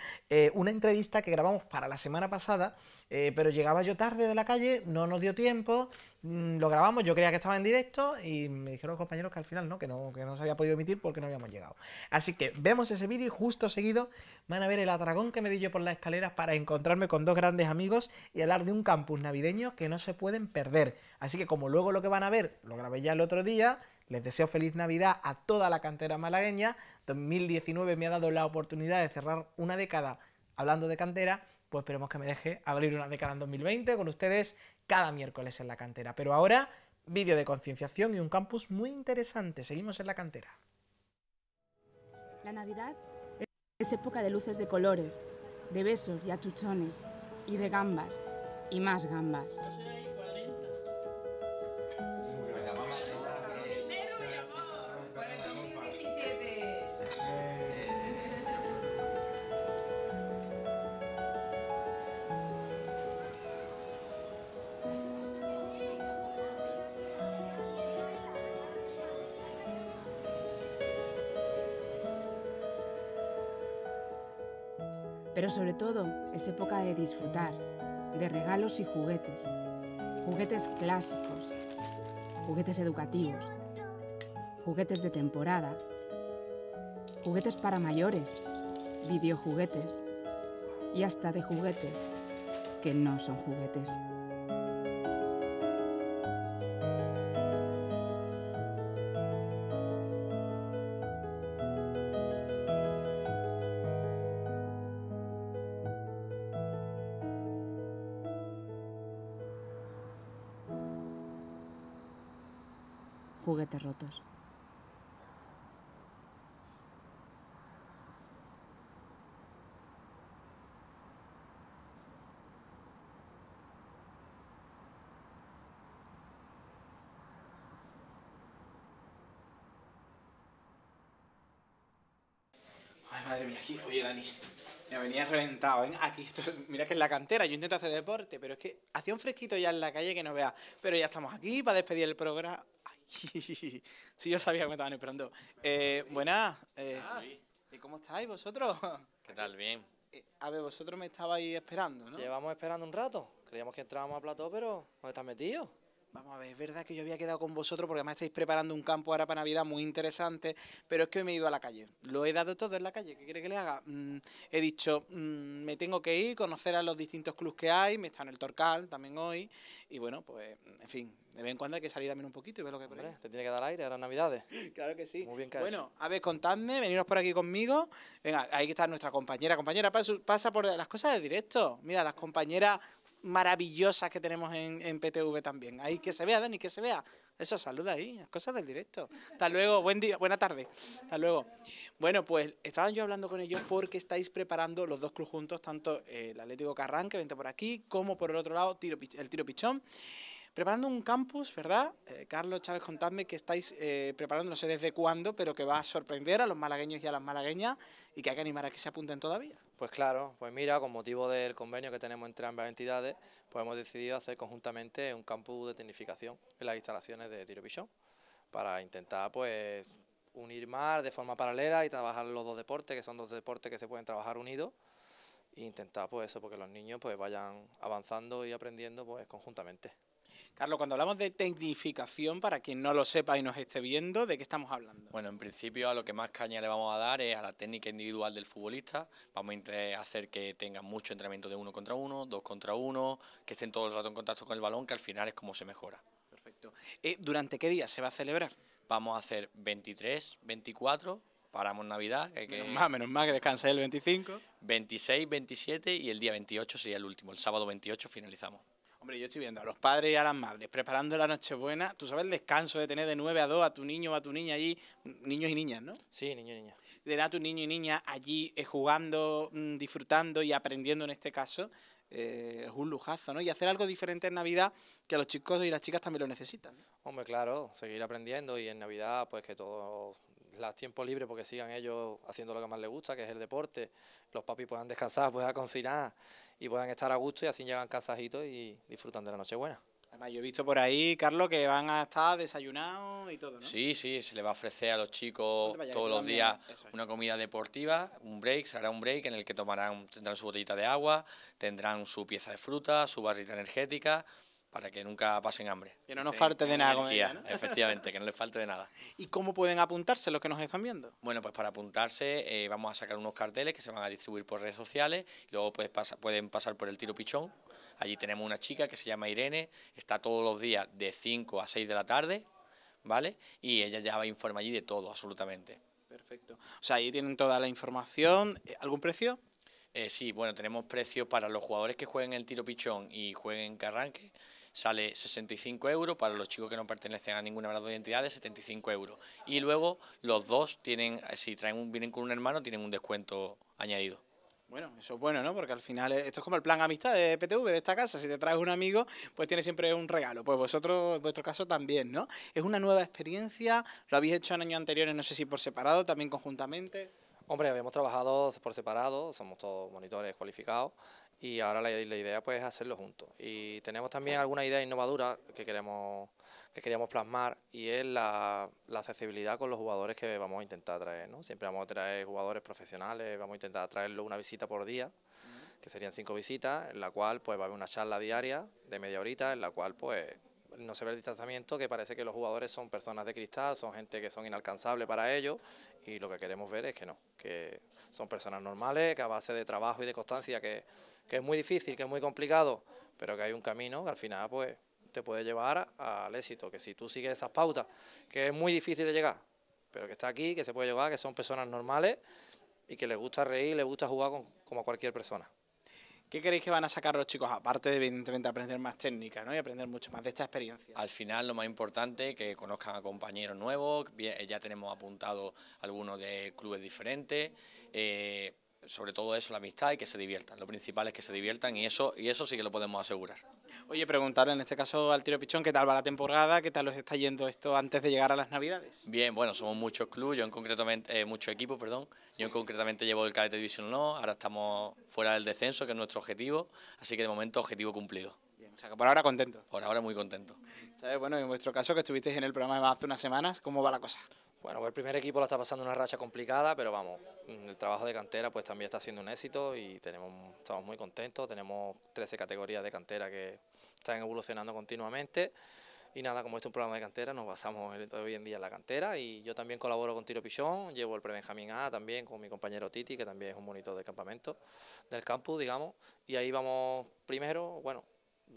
una entrevista que grabamos para la semana pasada, eh, pero llegaba yo tarde de la calle, no nos dio tiempo, mm, lo grabamos, yo creía que estaba en directo y me dijeron los compañeros que al final no, que no, que no se había podido emitir porque no habíamos llegado. Así que vemos ese vídeo y justo seguido van a ver el atragón que me di yo por las escaleras para encontrarme con dos grandes amigos y hablar de un campus navideño que no se pueden perder. Así que como luego lo que van a ver lo grabé ya el otro día, les deseo feliz Navidad a toda la cantera malagueña. 2019 me ha dado la oportunidad de cerrar una década hablando de cantera pues esperemos que me deje abrir una década en 2020 con ustedes cada miércoles en la cantera. Pero ahora, vídeo de concienciación y un campus muy interesante. Seguimos en la cantera. La Navidad es época de luces de colores, de besos y achuchones, y de gambas, y más gambas. sobre todo es época de disfrutar, de regalos y juguetes. Juguetes clásicos, juguetes educativos, juguetes de temporada, juguetes para mayores, videojuguetes y hasta de juguetes que no son juguetes. Aquí, mira que es la cantera, yo intento hacer deporte, pero es que hacía un fresquito ya en la calle que no veas. Pero ya estamos aquí para despedir el programa. si sí, yo sabía que me estaban esperando. Eh, buenas. Eh, ah, ¿Cómo estáis vosotros? ¿Qué tal? Bien. Eh, a ver, vosotros me estabais esperando, ¿no? Llevamos esperando un rato. Creíamos que entrábamos a plató, pero ¿dónde estás metido? vamos a ver, es verdad que yo había quedado con vosotros porque además estáis preparando un campo ahora para Navidad muy interesante, pero es que hoy me he ido a la calle. Lo he dado todo en la calle, ¿qué quiere que le haga? Mm, he dicho, mm, me tengo que ir, conocer a los distintos clubs que hay, me está en el Torcal también hoy, y bueno, pues, en fin, de vez en cuando hay que salir también un poquito y ver lo que Hombre, Te tiene que dar aire las Navidades. claro que sí. Muy bien que Bueno, a ver, contadme, veniros por aquí conmigo. Venga, ahí está nuestra compañera. Compañera, pasa por las cosas de directo. Mira, las compañeras ...maravillosas que tenemos en, PTV también. Ahí que se vea, Dani, que se vea. Eso, saluda ahí, cosas del directo. Hasta luego, buen día, buena tarde. Hasta luego. Bueno, pues estaba yo hablando con ellos porque estáis preparando los dos clubes juntos, tanto eh, el Atlético Carrán, que vente por aquí, como por el otro lado el Tiro Pichón. Preparando un campus, ¿verdad? Eh, Carlos Chávez, contadme que estáis eh, preparando, no sé desde cuándo, pero que va a sorprender a los malagueños y a las malagueñas y que hay que animar a que se apunten todavía. Pues claro, pues mira, con motivo del convenio que tenemos entre ambas entidades, pues hemos decidido hacer conjuntamente un campus de tecnificación en las instalaciones de tirovision para intentar pues unir más de forma paralela y trabajar los dos deportes, que son dos deportes que se pueden trabajar unidos, e intentar pues eso, porque los niños pues vayan avanzando y aprendiendo pues conjuntamente. Carlos, cuando hablamos de tecnificación, para quien no lo sepa y nos esté viendo, ¿de qué estamos hablando? Bueno, en principio a lo que más caña le vamos a dar es a la técnica individual del futbolista. Vamos a hacer que tengan mucho entrenamiento de uno contra uno, dos contra uno, que estén todo el rato en contacto con el balón, que al final es como se mejora. Perfecto. Eh, ¿Durante qué día se va a celebrar? Vamos a hacer 23, 24, paramos Navidad. Que menos más, menos más, que descansa el 25. 26, 27 y el día 28 sería el último. El sábado 28 finalizamos. Hombre, yo estoy viendo a los padres y a las madres preparando la Nochebuena. Tú sabes el descanso de tener de 9 a 2 a tu niño o a tu niña allí, niños y niñas, ¿no? Sí, niños y niñas. De tener a tu niño y niña allí eh, jugando, mm, disfrutando y aprendiendo en este caso. Eh, es un lujazo, ¿no? Y hacer algo diferente en Navidad que a los chicos y las chicas también lo necesitan. Hombre, claro, seguir aprendiendo y en Navidad, pues que todos las tiempos libres, porque sigan ellos haciendo lo que más les gusta, que es el deporte, los papis puedan descansar, puedan cocinar y puedan estar a gusto y así llegan cazajitos y disfrutan de la noche buena. Además, yo he visto por ahí, Carlos, que van a estar desayunados y todo, ¿no? Sí, sí, se le va a ofrecer a los chicos todos los días una comida deportiva, un break, se hará un break en el que tomarán, tendrán su botellita de agua, tendrán su pieza de fruta, su barrita energética, para que nunca pasen hambre. Que no nos falte de nada. Efectivamente, que no les falte de nada. ¿Y cómo pueden apuntarse los que nos están viendo? Bueno, pues para apuntarse eh, vamos a sacar unos carteles que se van a distribuir por redes sociales, luego pues, pueden pasar por el tiro pichón. Allí tenemos una chica que se llama Irene, está todos los días de 5 a 6 de la tarde, ¿vale? Y ella ya va allí de todo, absolutamente. Perfecto. O sea, ahí tienen toda la información. Eh, ¿Algún precio? Eh, sí, bueno, tenemos precios para los jugadores que jueguen el tiro pichón y jueguen carranque sale 65 euros, para los chicos que no pertenecen a ninguna de las dos entidades 75 euros. Y luego los dos tienen, si traen un, vienen con un hermano, tienen un descuento añadido. Bueno, eso es bueno, ¿no? Porque al final eh, esto es como el plan amistad de PTV, de esta casa. Si te traes un amigo, pues tienes siempre un regalo. Pues vosotros, en vuestro caso también, ¿no? Es una nueva experiencia, lo habéis hecho en años anteriores, no sé si por separado, también conjuntamente. Hombre, habíamos trabajado por separado, somos todos monitores cualificados y ahora la, idea pues es hacerlo juntos. Y tenemos también alguna idea innovadora que queremos que queríamos plasmar y es la, accesibilidad con los jugadores que vamos a intentar traer. ¿no? Siempre vamos a traer jugadores profesionales, vamos a intentar traerlo una visita por día, que serían cinco visitas, en la cual pues va a haber una charla diaria de media horita, en la cual pues no se ve el distanciamiento, que parece que los jugadores son personas de cristal, son gente que son inalcanzables para ellos y lo que queremos ver es que no, que son personas normales, que a base de trabajo y de constancia, que, es muy difícil, que es muy complicado, pero que hay un camino que al final pues te puede llevar al éxito, que si tú sigues esas pautas, que es muy difícil de llegar, pero que está aquí, que se puede llegar, que son personas normales y que les gusta reír, les gusta jugar como a cualquier persona. ¿Qué creéis que van a sacar los chicos? Aparte de, evidentemente, aprender más técnica ¿no? y aprender mucho más de esta experiencia. Al final, lo más importante es que conozcan a compañeros nuevos. Eh, ya tenemos apuntado algunos de clubes diferentes. Eh, sobre todo eso, la amistad y que se diviertan. Lo principal es que se diviertan y eso, y eso sí que lo podemos asegurar. Oye, preguntar en este caso al Tiro Pichón, ¿qué tal va la temporada? ¿Qué tal os está yendo esto antes de llegar a las Navidades? Bien, bueno, somos muchos clubes, yo en concretamente, eh, muchos equipos, perdón. Yo en concretamente llevo el Cadete División no. ahora estamos fuera del descenso, que es nuestro objetivo, así que de momento objetivo cumplido. Bien, o sea que por ahora contento. Por ahora muy contento. ¿Sabes? Bueno, en vuestro caso, que estuvisteis en el programa de hace unas semanas, ¿cómo va la cosa? Bueno, pues el primer equipo lo está pasando una racha complicada, pero vamos, mm, el trabajo de cantera pues también está siendo un éxito y tenemos, estamos muy contentos, tenemos 13 categorías de cantera que están evolucionando continuamente y nada, como este es un programa de cantera, nos basamos hoy en día en la cantera y yo también colaboro con Tiro Pichón, llevo el benjamín A también con mi compañero Titi, que también es un monitor de campamento, del campus, digamos, y ahí vamos primero, bueno,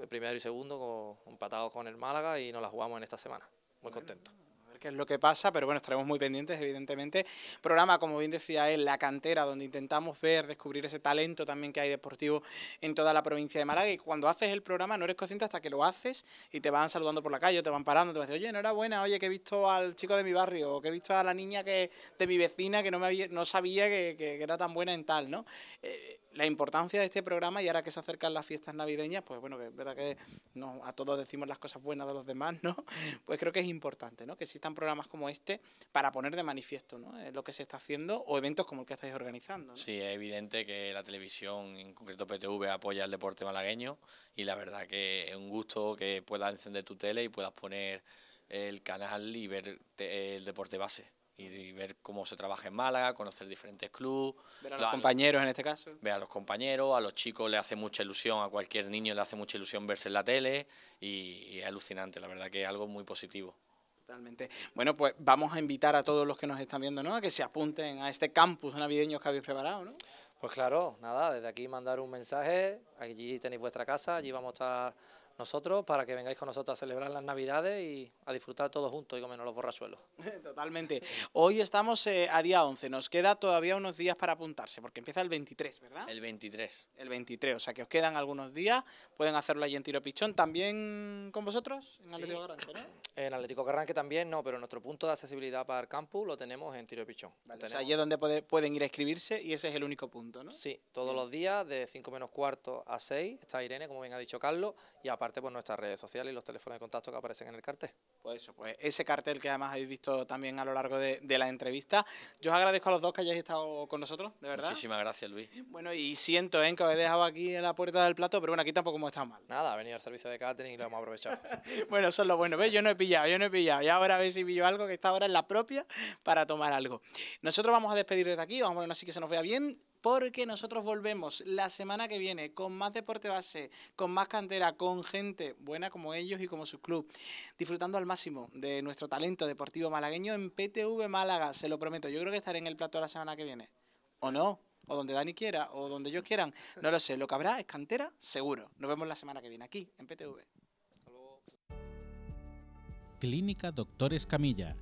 primero y segundo, empatados con el Málaga y nos la jugamos en esta semana, muy contentos que es lo que pasa, pero bueno, estaremos muy pendientes, evidentemente. Programa, como bien decía él, La Cantera, donde intentamos ver, descubrir ese talento también que hay deportivo en toda la provincia de Málaga. Y cuando haces el programa no eres consciente hasta que lo haces y te van saludando por la calle, te van parando, te van diciendo, oye, enhorabuena, oye, que he visto al chico de mi barrio, o que he visto a la niña que de mi vecina que no, me había, no sabía que, era tan buena en tal, ¿no? Eh, la importancia de este programa y ahora que se acercan las fiestas navideñas, pues bueno, que es verdad que no, a todos decimos las cosas buenas de los demás, ¿no? Pues creo que es importante, ¿no? Que existan programas como este para poner de manifiesto, ¿no? Eh, lo que se está haciendo o eventos como el que estáis organizando. Sí, es evidente que la televisión, en concreto PTV, apoya el deporte malagueño y la verdad que es un gusto que puedas encender tu tele y puedas poner el canal y ver el deporte base y ver cómo se trabaja en Málaga, conocer diferentes clubes. Ver a los, compañeros en este caso. Ver a los compañeros, a los chicos le hace mucha ilusión, a cualquier niño le hace mucha ilusión verse en la tele y, es alucinante, la verdad que es algo muy positivo. Totalmente. Bueno, pues vamos a invitar a todos los que nos están viendo, ¿no? A que se apunten a este campus navideño que habéis preparado, ¿no? Pues claro, nada, desde aquí mandar un mensaje, allí tenéis vuestra casa, allí vamos a estar nosotros para que vengáis con nosotros a celebrar las Navidades y a disfrutar todos juntos y menos los borrachuelos. Totalmente. Hoy estamos eh, a día 11, nos queda todavía unos días para apuntarse, porque empieza el 23, ¿verdad? El 23. El 23, o sea que os quedan algunos días, pueden hacerlo allí en Tiro Pichón, también con vosotros en Atlético Carranque, En Atlético Carranque también no, pero nuestro punto de accesibilidad para el campus lo tenemos en Tiro Pichón. o sea, allí es donde pueden ir a escribirse y ese es el único punto, ¿no? Sí, todos los días de 5 menos cuarto a 6 está Irene, como bien ha dicho Carlos, y aparte por nuestras redes sociales y los teléfonos de contacto que aparecen en el cartel. Pues eso, pues ese cartel que además habéis visto también a lo largo de, la entrevista. Yo os agradezco a los dos que hayáis estado con nosotros, de verdad. Muchísimas gracias, Luis. Bueno, y siento ¿eh? que os he dejado aquí en la puerta del plato, pero bueno, aquí tampoco hemos estado mal. Nada, ha venido al servicio de catering y lo hemos aprovechado. bueno, eso es lo bueno. Yo no he pillado, yo no he pillado. Y ahora a ver si pillo algo que está ahora en la propia para tomar algo. Nosotros vamos a despedir desde aquí, vamos a ver así que se nos vea bien porque nosotros volvemos la semana que viene con más deporte base, con más cantera, con gente buena como ellos y como su club, disfrutando al máximo de nuestro talento deportivo malagueño en PTV Málaga, se lo prometo. Yo creo que estaré en el plato la semana que viene, ¿o no? O donde Dani quiera, o donde ellos quieran, no lo sé. Lo que habrá es cantera, seguro. Nos vemos la semana que viene aquí, en PTV. Clínica Doctores Camilla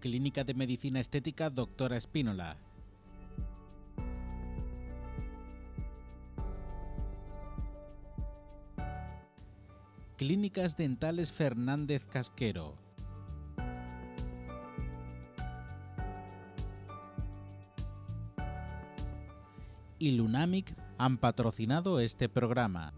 Clínica de Medicina Estética Doctora Espínola. Clínicas Dentales Fernández Casquero. Y Lunamic han patrocinado este programa.